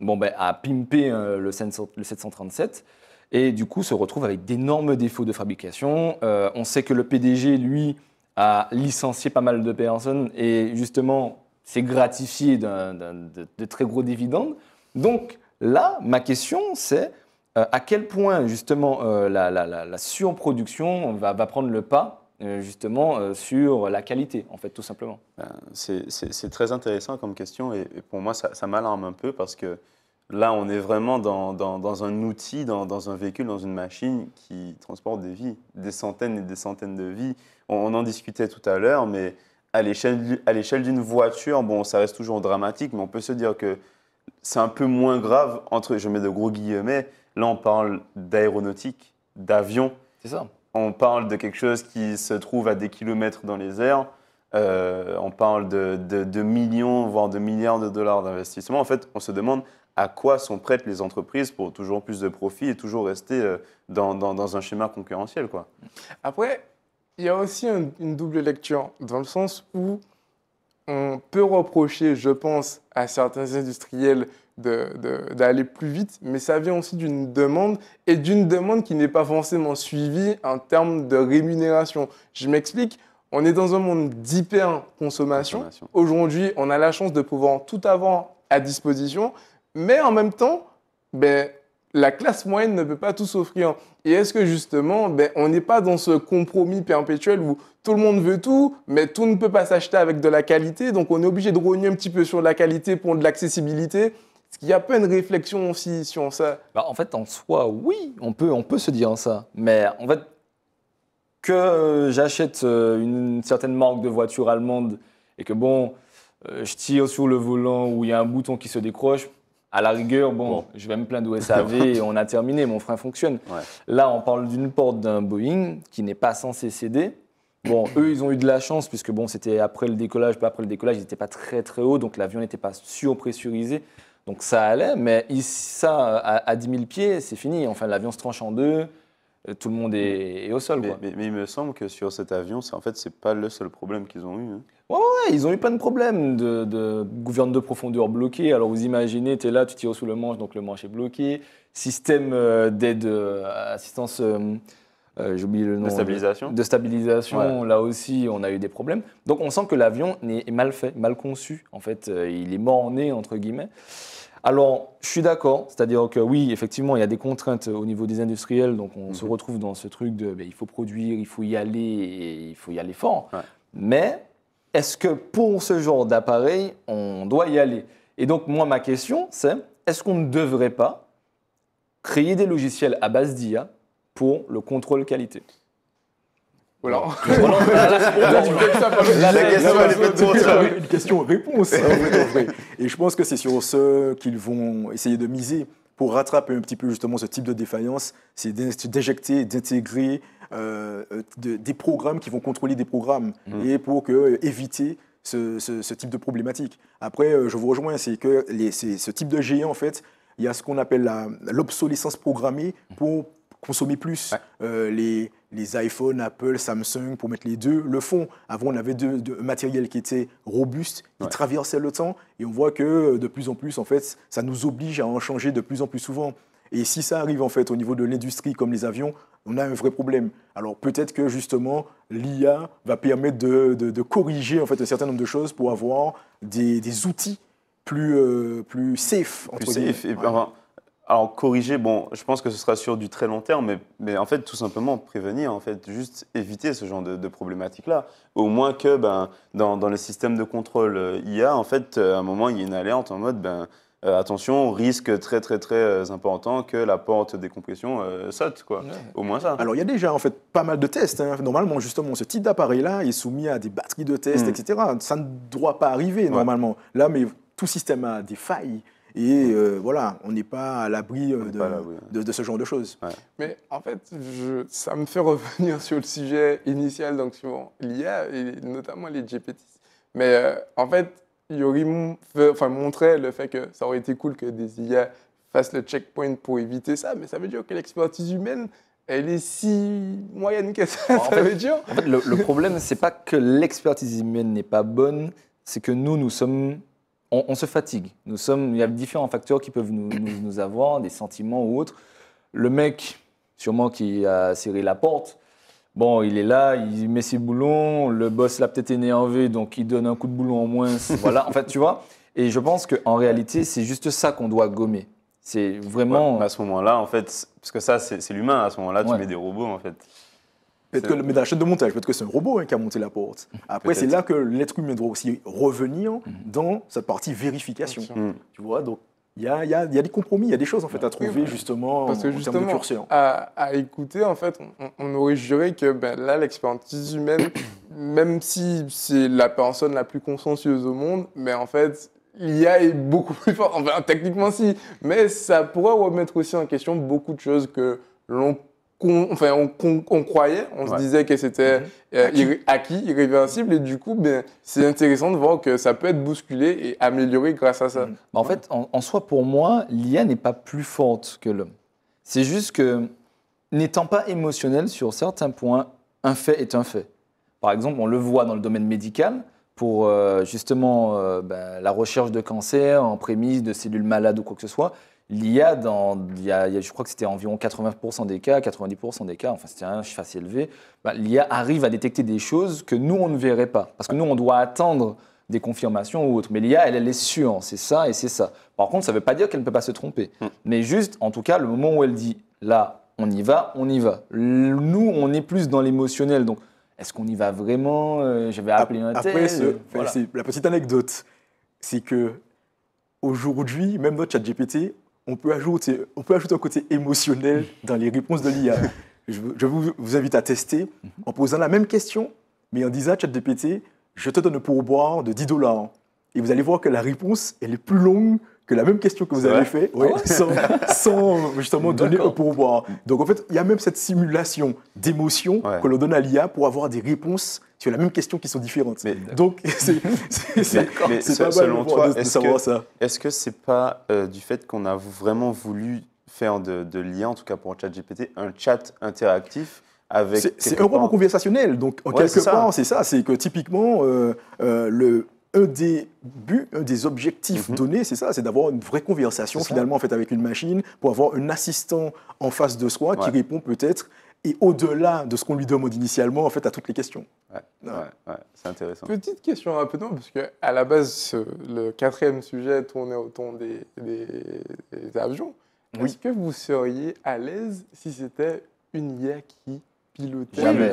bon, ben, a pimpé euh, le, 737 et du coup se retrouve avec d'énormes défauts de fabrication. Euh, on sait que le PDG, lui, a licencié pas mal de personnes et justement s'est gratifié de, très gros dividendes. Donc là, ma question, c'est euh, à quel point justement la, la, surproduction va, va prendre le pas euh, justement euh, sur la qualité, en fait, tout simplement ben, C'est très intéressant comme question et, pour moi, ça, m'alarme un peu parce que là, on est vraiment dans, un outil, dans, un véhicule, dans une machine qui transporte des vies, des centaines et des centaines de vies. On, on en discutait tout à l'heure, mais à l'échelle d'une voiture, bon, ça reste toujours dramatique, mais on peut se dire que c'est un peu moins grave, entre, je mets de gros guillemets, là on parle d'aéronautique, d'avion. C'est ça on parle de quelque chose qui se trouve à des kilomètres dans les airs. Euh, on parle de, millions, voire de milliards de dollars d'investissement. En fait, on se demande à quoi sont prêtes les entreprises pour toujours plus de profits et toujours rester euh, dans, un schéma concurrentiel. Quoi. Après, il y a aussi une double lecture, dans le sens où on peut reprocher, je pense, à certains industriels d'aller plus vite, mais ça vient aussi d'une demande et d'une demande qui n'est pas forcément suivie en termes de rémunération. Je m'explique, on est dans un monde d'hyper-consommation. Aujourd'hui, on a la chance de pouvoir tout avoir à disposition, mais en même temps, ben, la classe moyenne ne peut pas tout s'offrir. Et est-ce que justement, ben, on n'est pas dans ce compromis perpétuel où tout le monde veut tout, mais tout ne peut pas s'acheter avec de la qualité, donc on est obligé de rogner un petit peu sur la qualité pour de l'accessibilité est-ce qu'il n'y a pas une réflexion aussi sur ça bah, En fait, en soi, oui, on peut, on peut se dire ça. Mais en fait, que j'achète euh, une, certaine marque de voiture allemande et que bon, euh, je tire sur le volant où il y a un bouton qui se décroche, à la rigueur, bon, je vais me plaindre au SAV et on a terminé, mon frein fonctionne. Là, on parle d'une porte d'un Boeing qui n'est pas censé céder. Bon, eux, ils ont eu de la chance puisque bon, c'était après le décollage, pas après le décollage, ils n'étaient pas très très haut, donc l'avion n'était pas surpressurisé. Donc ça allait, mais ça, à, 10 000 pieds, c'est fini. Enfin, l'avion se tranche en deux, euh, tout le monde est, au sol. Mais, il me semble que sur cet avion, en fait, c'est pas le seul problème qu'ils ont eu. Hein. Ouais, ils ont eu plein de problèmes de, de gouverne de profondeur bloquée. Alors vous imaginez, tu es là, tu tires sous le manche, donc le manche est bloqué. Système euh, d'aide, euh, assistance... Euh, j'oublie le nom. De euh, stabilisation. De, stabilisation, là aussi, on a eu des problèmes. Donc on sent que l'avion est mal fait, mal conçu. En fait, euh, il est mort-né, entre guillemets. Alors, je suis d'accord, c'est-à-dire que oui, effectivement, il y a des contraintes au niveau des industriels, donc on se mhm. retrouve dans ce truc de ben, il faut produire, il faut y aller, et il faut y aller fort. Mais est-ce que pour ce genre d'appareil, on doit y aller Et donc, moi, ma question, c'est est-ce qu'on ne devrait pas créer des logiciels à base d'IA pour le contrôle qualité. Voilà. Une question-réponse. Et je pense que c'est sur ce qu'ils vont essayer de miser pour rattraper un petit peu justement ce type de défaillance, c'est d'injecter, d'intégrer euh, euh, des programmes qui vont contrôler des programmes mm. et pour que, euh, éviter ce, type de problématique. Après, je vous rejoins, c'est que ce type de géant, en fait, il y a ce qu'on appelle l'obsolescence programmée mm. pour consommer plus. Euh, les, les iPhones, Apple, Samsung, pour mettre les deux, le font. Avant, on avait des matériels qui étaient robustes, qui traversaient le temps, et on voit que euh, de plus en plus, en fait, ça nous oblige à en changer de plus en plus souvent. Et si ça arrive, en fait, au niveau de l'industrie, comme les avions, on a un vrai problème. Alors peut-être que justement l'IA va permettre de, de, corriger en fait un certain nombre de choses pour avoir des, des outils plus euh, plus safe entre alors corriger, bon, je pense que ce sera sur du très long terme, mais, mais en fait tout simplement prévenir, en fait juste éviter ce genre de, problématiques problématique-là. Au moins que ben, dans, dans, le système de contrôle euh, IA, en fait euh, à un moment il y a une alerte en mode ben, euh, attention, risque très très très important que la porte des compressions saute, quoi. Au moins ça. Alors il y a déjà en fait pas mal de tests. Hein. Normalement, justement, ce type d'appareil-là est soumis à des batteries de tests, hmm. etc. Ça ne doit pas arriver normalement. Là, mais tout système a des failles. Et euh, voilà, on n'est pas à l'abri euh, de, ce genre de choses. Mais en fait, ça me fait revenir sur le sujet initial, donc sur l'IA, et notamment les GPT. Mais euh, en fait, Yori enfin, montrait le fait que ça aurait été cool que des IA fassent le checkpoint pour éviter ça, mais ça veut dire que l'expertise humaine, elle est si moyenne que ça, ça veut dire. En fait, le, le problème, c'est pas que l'expertise humaine n'est pas bonne, c'est que nous, nous sommes on, se fatigue. Nous sommes, il y a différents facteurs qui peuvent nous, avoir, des sentiments ou autres. Le mec, sûrement qui a serré la porte, Bon, il est là, il met ses boulons, le boss l'a peut-être énervé, donc il donne un coup de boulon en moins. voilà, en fait, tu vois. Et je pense qu'en réalité, c'est juste ça qu'on doit gommer. C'est vraiment. à ce moment-là, en fait, parce que ça, c'est l'humain. À ce moment-là, tu mets des robots, en fait. Peut-être que, chaîne de montage, peut-être que c'est un robot hein, qui a monté la porte. Après, c'est là que l'être humain doit aussi revenir mhm. dans cette partie vérification. Tu vois, donc il y, a, y a, y a, des compromis, il y a des choses en fait à trouver justement Parce que en justement, termes de À, écouter, en fait, on, aurait juré que ben, là, l'expertise humaine, même si c'est la personne la plus consciencieuse au monde, mais en fait, l'IA est beaucoup plus forte. Enfin, techniquement, si, mais ça pourrait remettre aussi en question beaucoup de choses que l'on enfin, on, croyait, on se disait que c'était mhm. euh, acquis. irréversible, et du coup, ben, c'est intéressant de voir que ça peut être bousculé et amélioré grâce à ça. Mhm. Bah, en fait, en, soi, pour moi, l'IA n'est pas plus forte que l'homme. C'est juste que, n'étant pas émotionnel sur certains points, un fait est un fait. Par exemple, on le voit dans le domaine médical, pour euh, justement euh, ben, la recherche de cancer en prémisse de cellules malades ou quoi que ce soit, l'IA, y a, je crois que c'était environ 80% des cas, 90% des cas, enfin c'était un chiffre assez élevé, bah, l'IA arrive à détecter des choses que nous, on ne verrait pas. Parce que nous, on doit attendre des confirmations ou autre. Mais l'IA, elle, elle est sûre, c'est ça et c'est ça. Par contre, ça ne veut pas dire qu'elle ne peut pas se tromper. Mm. Mais juste, en tout cas, le moment où elle dit, là, on y va, on y va. Nous, on est plus dans l'émotionnel. Donc, est-ce qu'on y va vraiment euh, J'avais appelé un Après, la petite anecdote, c'est que aujourd'hui, même notre chat GPT, on peut, ajouter, on peut ajouter un côté émotionnel dans les réponses de l'IA. je, vous, invite à tester mhm. en posant la même question, mais en disant de ChatGPT, je te donne pour pourboire de 10 dollars. Et vous allez voir que la réponse, elle est plus longue que la même question que vous avez fait, ah sans justement donner un pouvoir. Donc en fait, il y a même cette simulation d'émotion que l'on donne à l'IA pour avoir des réponses sur la même question qui sont différentes. Donc c'est pas mal selon toi, de, savoir que, ça. Est-ce que c'est pas euh, du fait qu'on a vraiment voulu faire de, l'IA, en tout cas pour ChatGPT, un chat interactif avec… c'est un robot conversationnel, donc en quelque part, c'est ça, c'est que typiquement, euh, euh, le, un des buts, des objectifs mhm. donnés, c'est ça, c'est d'avoir une vraie conversation finalement en fait avec une machine pour avoir un assistant en face de soi qui répond peut-être et au-delà de ce qu'on lui demande initialement en fait à toutes les questions. c'est intéressant. Petite question un peu parce que à la base le quatrième sujet tournait autour des, des, avions. Est-ce que vous seriez à l'aise si c'était une IA qui piloter Jamais.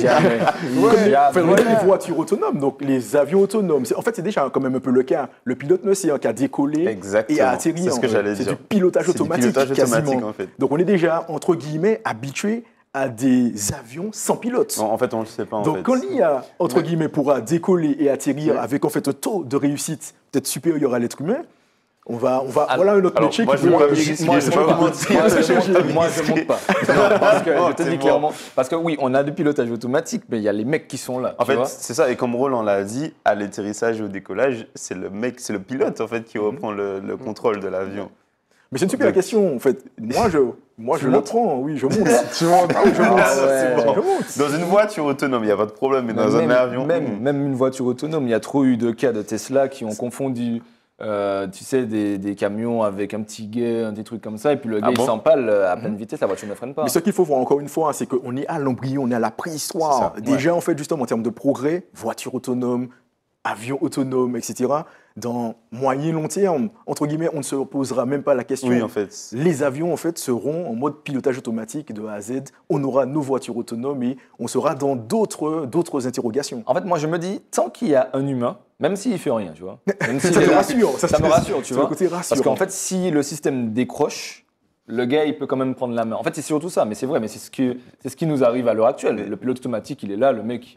Jamais. Ouais. voitures autonomes, donc les avions autonomes. En fait, c'est déjà quand même un peu le cas. Hein. Le pilote ne sait hein, qu'à décoller et atterrir. C'est ce que j'allais dire. du pilotage C'est du automatique. pilotage automatique, en Donc on est déjà, entre guillemets, habitué à des avions sans pilote. en fait, on le sait pas. Donc quand l'IA, entre guillemets, pourra décoller et atterrir avec en fait un taux de réussite peut-être supérieur à l'être humain, on va, on va, voilà un autre métier moi, je moi, monte pas. parce que je te dis clairement. Parce que oui, on a du pilotage automatique, mais il y a les mecs qui sont là. En fait, c'est ça. Et comme Roland l'a dit, à l'atterrissage et au décollage, c'est le mec, c'est le pilote en fait qui mhm. reprend le, contrôle de l'avion. Mais c'est une super question, en fait. Moi, je, moi, je le prends, oui, je monte. tu je, Dans une voiture autonome, il n'y a pas de problème, mais dans un avion. Hmm. même une voiture autonome, il y a trop eu de cas de Tesla qui ont confondu euh, tu sais, des, camions avec un petit guet, des trucs comme ça, et puis le ah gars, il s'empale euh, à pleine hmm. vitesse, la voiture ne freine pas. Mais ce qu'il faut voir encore une fois, c'est qu'on est à l'embryon, on est à la préhistoire. Déjà, en fait, justement, en termes de progrès, voiture autonome, avion autonome, etc dans moyen long terme, entre guillemets, on ne se posera même pas la question. Oui, en fait. Les avions, en fait, seront en mode pilotage automatique de A à Z. On aura nos voitures autonomes et on sera dans d'autres, d'autres interrogations. En fait, moi, je me dis, tant qu'il y a un humain, même s'il fait rien, tu vois. ça me rassure. Ça, me rassure, tu vois. Parce qu'en fait, si le système décroche, le gars, il peut quand même prendre la main. En fait, c'est surtout ça, mais c'est vrai, mais c'est ce, qui, c'est ce qui nous arrive à l'heure actuelle. Le pilote automatique, il est là, le mec,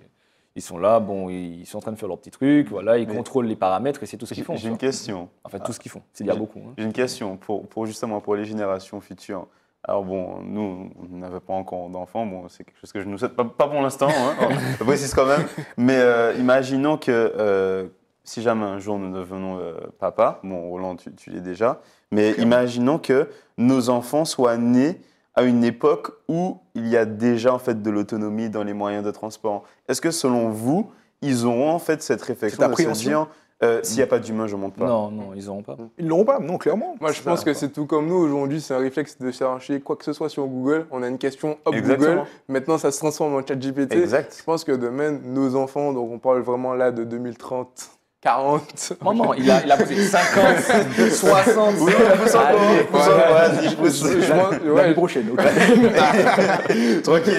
ils sont là, bon, ils sont en train de faire leur petit truc, voilà, ils contrôlent les paramètres et c'est tout ce qu'ils font. J'ai une question. Enfin, tout ce qu'ils font, c'est bien ah, beaucoup. Hein. J'ai une question pour, pour, justement pour les générations futures. Alors bon, nous, on n'avait pas encore d'enfants, bon, c'est quelque chose que je ne nous souhaite pas, pas pour l'instant, hein, je précise quand même. Mais euh, imaginons que euh, si jamais un jour nous devenons euh, papa, bon, Roland, tu l'es déjà, mais imaginons que nos enfants soient nés à une époque où il y a déjà en fait de l'autonomie dans les moyens de transport. Est-ce que selon vous, ils auront en fait cette réflexion de se dire euh, s'il n'y a pas d'humain, je ne monte pas Non, non, ils n'auront pas. Ils l'auront pas, non, clairement. Moi, je pense que c'est tout comme nous. Aujourd'hui, c'est un réflexe de chercher quoi que ce soit sur Google. On a une question, hop, Google. Maintenant, ça se transforme en chat GPT. Exact. Je pense que de même, nos enfants, donc on parle vraiment là de 2030 40. Non, il a, il a posé 50, 60. Oui, vous en L'année prochaine. Tranquille.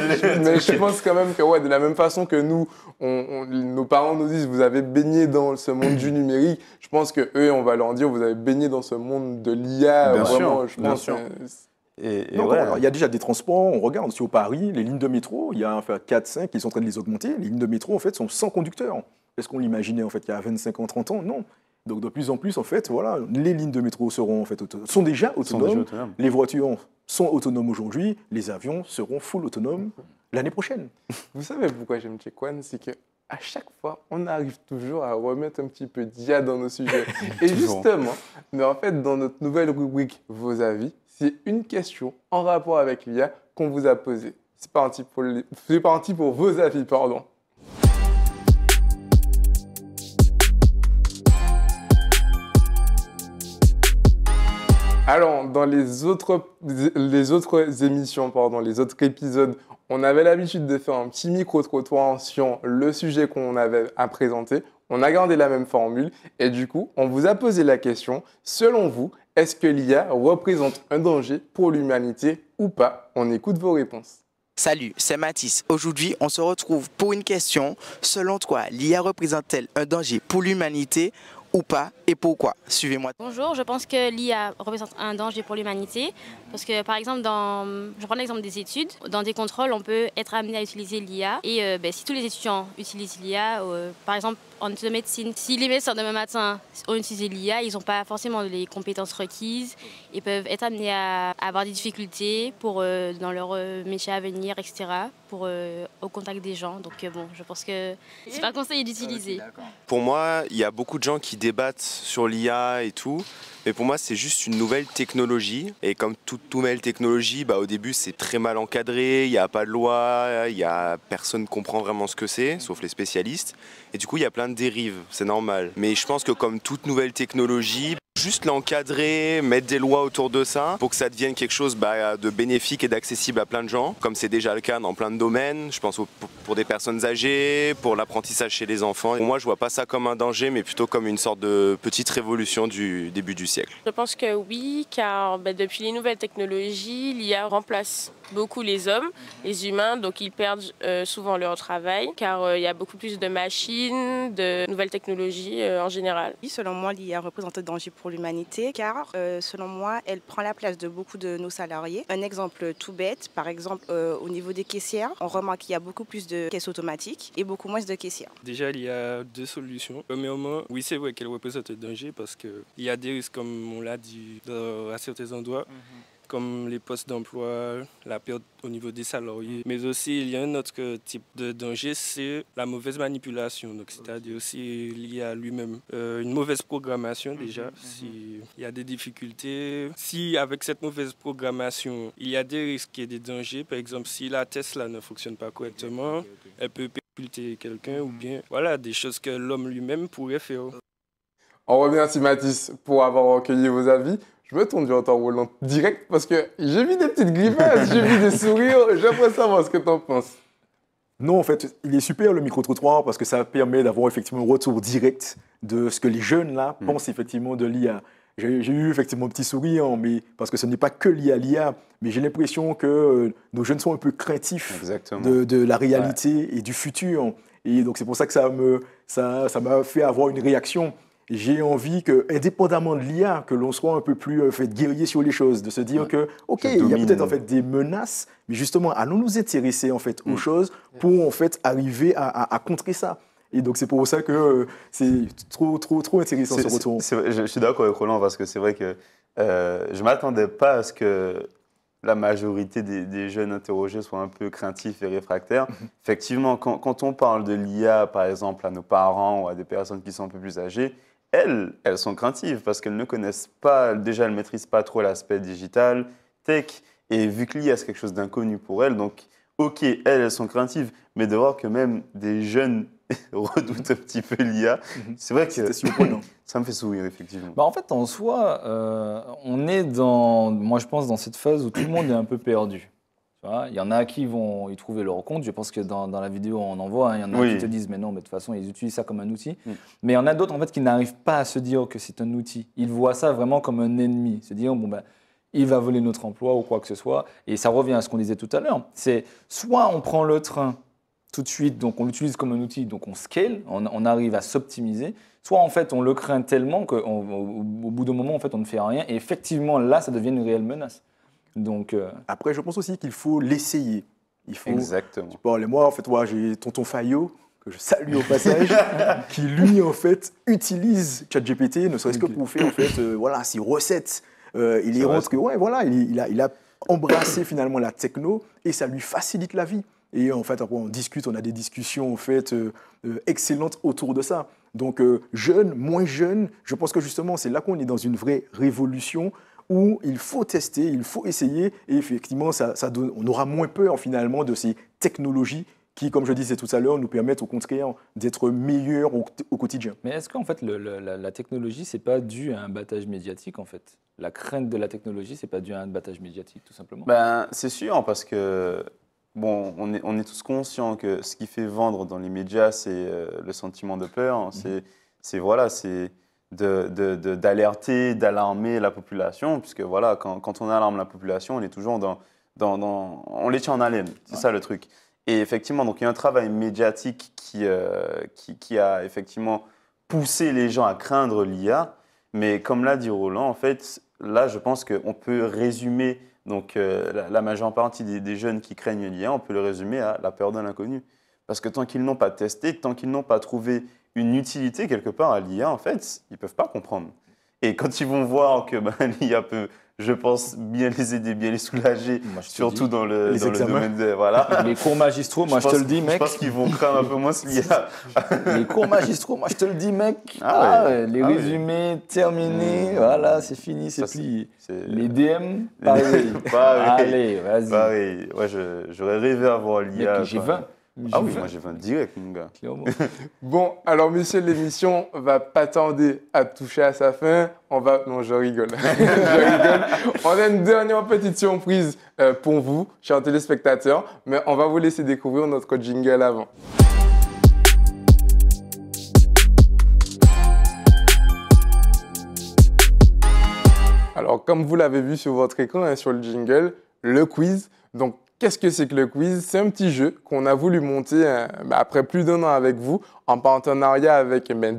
Mais je pense quand même que ouais, de la même façon que nous, nos parents nous disent vous avez baigné dans ce monde du numérique, je pense que eux, on va leur dire vous avez baigné dans ce monde de l'IA. Bien sûr, je pense Et, il y a déjà des transports, on regarde, si au Paris, les lignes de métro, il y a enfin, 4-5, ils sont en train de les augmenter, les lignes de métro, en fait, sont sans conducteur. Est-ce qu'on l'imaginait en fait il y a 25 ans, 30 ans Non. Donc de plus en plus, en fait, voilà, les lignes de métro seront en fait sont déjà autonomes. Les voitures sont autonomes aujourd'hui. Les avions seront full autonomes l'année prochaine. Vous savez pourquoi j'aime Tchekwan C'est que à chaque fois, on arrive toujours à remettre un petit peu d'IA dans nos sujets. Et justement, mais en fait, dans notre nouvelle rubrique Vos avis, c'est une question en rapport avec l'IA qu'on vous a posée. C'est pas pour les... parti pour vos avis, pardon. Alors, dans les autres, les autres émissions, pardon, les autres épisodes, on avait l'habitude de faire un petit micro-trottoir sur le sujet qu'on avait à présenter. On a gardé la même formule et du coup, on vous a posé la question, selon vous, est-ce que l'IA représente un danger pour l'humanité ou pas On écoute vos réponses. Salut, c'est Mathis. Aujourd'hui, on se retrouve pour une question. Selon toi, l'IA représente-t-elle un danger pour l'humanité ou pas et pourquoi Suivez-moi. Bonjour, je pense que l'IA représente un danger pour l'humanité parce que par exemple, dans, je prends l'exemple des études, dans des contrôles, on peut être amené à utiliser l'IA et euh, ben, si tous les étudiants utilisent l'IA, euh, par exemple, en de médecine. Si les médecins demain matin ont utilisé l'IA, ils n'ont pas forcément les compétences requises et peuvent être amenés à avoir des difficultés pour, euh, dans leur euh, métier à venir, etc., pour, euh, au contact des gens. Donc bon, je pense que c'est pas conseillé d'utiliser. Ah, pour moi, il y a beaucoup de gens qui débattent sur l'IA et tout. Mais pour moi, c'est juste une nouvelle technologie. Et comme toute nouvelle technologie, bah, au début, c'est très mal encadré, il n'y a pas de loi, il y a... personne ne comprend vraiment ce que c'est, sauf les spécialistes. Et du coup, il y a plein dérive, c'est normal. Mais je pense que comme toute nouvelle technologie, Juste l'encadrer, mettre des lois autour de ça pour que ça devienne quelque chose bah, de bénéfique et d'accessible à plein de gens, comme c'est déjà le cas dans plein de domaines. Je pense pour des personnes âgées, pour l'apprentissage chez les enfants. Pour moi, je vois pas ça comme un danger, mais plutôt comme une sorte de petite révolution du début du siècle. Je pense que oui, car ben, depuis les nouvelles technologies, l'IA remplace beaucoup les hommes, les humains, donc ils perdent euh, souvent leur travail, car euh, il y a beaucoup plus de machines, de nouvelles technologies euh, en général. Oui, selon moi, l'IA représente un danger pour l'humanité car euh, selon moi, elle prend la place de beaucoup de nos salariés. Un exemple tout bête, par exemple euh, au niveau des caissières, on remarque qu'il y a beaucoup plus de caisses automatiques et beaucoup moins de caissières. Déjà, il y a deux solutions. Premièrement, euh, oui, c'est vrai qu'elle représente un danger parce qu'il y a des risques, comme on l'a dit, à certains endroits. Mhm comme les postes d'emploi, la perte au niveau des salariés. Mais aussi, il y a un autre type de danger, c'est la mauvaise manipulation. Donc, c'est-à-dire aussi lié à lui-même. Euh, une mauvaise programmation mhm, déjà, mhm. s'il y a des difficultés. Si avec cette mauvaise programmation, il y a des risques et des dangers, par exemple, si la Tesla ne fonctionne pas correctement, elle peut percuter quelqu'un ou mhm. bien, voilà, des choses que l'homme lui-même pourrait faire. On remercie Mathis pour avoir recueilli vos avis je me tourne vers en direct, parce que j'ai vu des petites grimaces, j'ai vu des sourires, j'aimerais savoir ce que tu en penses. Non, en fait, il est super le micro-trottoir parce que ça permet d'avoir effectivement un retour direct de ce que les jeunes là mm. pensent effectivement de l'IA. J'ai eu effectivement un petit sourire, mais parce que ce n'est pas que l'IA l'IA, mais j'ai l'impression que euh, nos jeunes sont un peu créatifs de, la réalité et du futur. Et donc c'est pour ça que ça m'a fait avoir une réaction j'ai envie que, indépendamment de l'IA, que l'on soit un peu plus euh, fait, guerrier sur les choses, de se dire que, ok, il y a peut-être en euh. fait des menaces, mais justement, allons nous intéresser en fait aux mm. choses pour en fait arriver à, contrer ça. Et donc c'est pour ça que euh, c'est trop, trop, trop intéressant ce retour. je, suis d'accord avec Roland parce que c'est vrai que je ne m'attendais pas à ce que la majorité des, jeunes interrogés soient un peu craintifs et réfractaires. Mm-hmm. Effectivement, quand, on parle de l'IA, par exemple, à nos parents ou à des personnes qui sont un peu plus âgées, elles, elles sont craintives parce qu'elles ne connaissent pas, déjà elles ne maîtrisent pas trop l'aspect digital, tech, et vu que l'IA c'est quelque chose d'inconnu pour elles, donc ok, elles, elles sont craintives, mais de voir que même des jeunes redoutent un petit peu l'IA, mhm. c'est vrai que ça me fait sourire effectivement. Bah, en fait, en soi, euh, on est dans, moi je pense, dans cette phase où tout le monde est un peu perdu. Il y en a qui vont y trouver leur compte. Je pense que dans, la vidéo, on en voit. Hein. Il y en a qui te disent, mais non, mais de toute façon, ils utilisent ça comme un outil. Mm. Mais il y en a d'autres, en fait, qui n'arrivent pas à se dire que c'est un outil. Ils voient ça vraiment comme un ennemi. Se dire, bon, ben, il va voler notre emploi ou quoi que ce soit. Et ça revient à ce qu'on disait tout à l'heure. C'est soit on prend le train tout de suite, donc on l'utilise comme un outil, donc on scale, on, on arrive à s'optimiser. Soit en fait on le craint tellement qu'au bout d'un moment en fait on ne fait rien. Et effectivement là ça devient une réelle menace. Donc, euh, Après, je pense aussi qu'il faut l'essayer. Il faut... Exactement. Tu parles, moi, en fait, moi, j'ai tonton Fayot, que je salue au passage, qui lui, en fait, utilise ChatGPT, ne serait-ce que pour faire, en fait, euh, voilà, ses recettes. Euh, il est que, ouais, voilà, il, a, il a finalement la techno et ça lui facilite la vie. Et en fait, après, on discute, on a des discussions en fait excellentes autour de ça. Donc, jeune, moins jeune, je pense que justement, c'est là qu'on est dans une vraie révolution où il faut tester, il faut essayer, et effectivement, ça, on aura moins peur finalement de ces technologies qui, comme je disais tout à l'heure, nous permettent au contraire d'être meilleurs au, quotidien. Mais est-ce qu'en fait, la, la, technologie, c'est pas dû à un battage médiatique en fait La crainte de la technologie, c'est pas dû à un battage médiatique, tout simplement Ben, c'est sûr, parce que bon, on est, on est, tous conscients que ce qui fait vendre dans les médias, c'est euh, le sentiment de peur. Mmh. C'est voilà, c'est d'alerter, de, d'alarmer la population, puisque voilà, quand, quand, on alarme la population, on est toujours dans... dans, on les tient en haleine, c'est ça le truc. Et effectivement, donc il y a un travail médiatique qui, euh, qui, a effectivement poussé les gens à craindre l'IA, mais comme l'a dit Roland, en fait, là, je pense qu'on peut résumer donc euh, la, majorité majeure partie des, jeunes qui craignent l'IA, on peut le résumer à la peur de l'inconnu. Parce que tant qu'ils n'ont pas testé, tant qu'ils n'ont pas trouvé une utilité quelque part à l'IA, en fait, ils ne peuvent pas comprendre. Et quand ils vont voir que bah, l'IA peut, je pense, bien les aider, bien les soulager, surtout dans, le, domaine des... Voilà. Les cours magistraux, moi je, te le dis, mec. Je ah pense qu'ils vont ah craindre un peu moins l'IA. les cours ah magistraux, moi je te le dis, mec. Les résumés terminés, hmm. voilà, c'est fini, c'est plié. Les DM, pareil. pareil. Allez, vas-y. Pareil. Ouais, j'aurais rêvé d'avoir l'IA. J'ai 20. Ah oui, moi j'ai 20 direct, mon gars. bon, alors, monsieur, l'émission va pas tarder à toucher à sa fin. On va. Non, je rigole. On a une dernière petite surprise euh, pour vous, chers téléspectateurs, mais on va vous laisser découvrir notre jingle avant. Alors, comme vous l'avez vu sur votre écran, hein, sur le jingle, le quiz. Donc, Qu'est-ce que c'est que le quiz C'est un petit jeu qu'on a voulu monter euh, ben, après plus d'un an avec vous, en partenariat avec ben,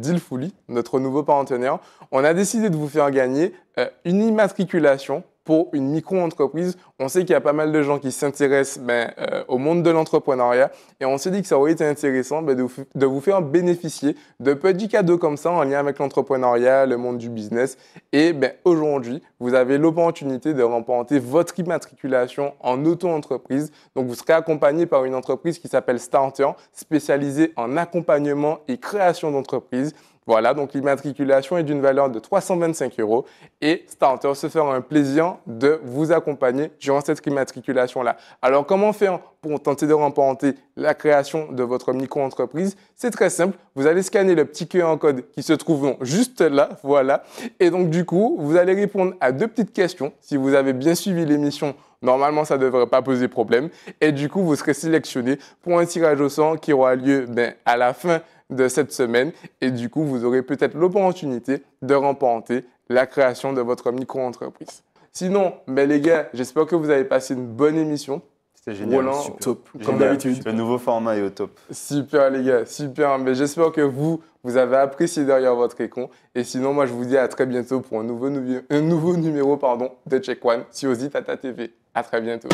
notre nouveau partenaire. On a décidé de vous faire gagner euh, une immatriculation pour une micro-entreprise. On sait qu'il y a pas mal de gens qui s'intéressent ben, euh, au monde de l'entrepreneuriat et on s'est dit que ça aurait été intéressant ben, de, vous, faire bénéficier de petits cadeaux comme ça en lien avec l'entrepreneuriat, le monde du business. Et ben, aujourd'hui, vous avez l'opportunité de remporter votre immatriculation en auto-entreprise. Donc vous serez accompagné par une entreprise qui s'appelle Starter, spécialisée en accompagnement et création d'entreprises. Voilà, donc l'immatriculation est d'une valeur de 325 euros et Starter se fera un plaisir de vous accompagner durant cette immatriculation-là. Alors, comment faire pour tenter de remporter la création de votre micro-entreprise C'est très simple, vous allez scanner le petit QR code qui se trouve juste là, voilà. Et donc, du coup, vous allez répondre à deux petites questions. Si vous avez bien suivi l'émission Normalement, ça ne devrait pas poser problème. Et du coup, vous serez sélectionné pour un tirage au sort qui aura lieu ben, à la fin de cette semaine et du coup, vous aurez peut-être l'opportunité de remporter la création de votre micro-entreprise. Sinon, mais ben les gars, j'espère que vous avez passé une bonne émission. C'était génial, Roland, top, comme d'habitude. Le nouveau format est au top. Super les gars, super. Mais j'espère que vous, vous avez apprécié derrière votre écran. Et sinon, moi, je vous dis à très bientôt pour un nouveau, un nouveau numéro pardon, de Check One sur Zitata TV. À très bientôt.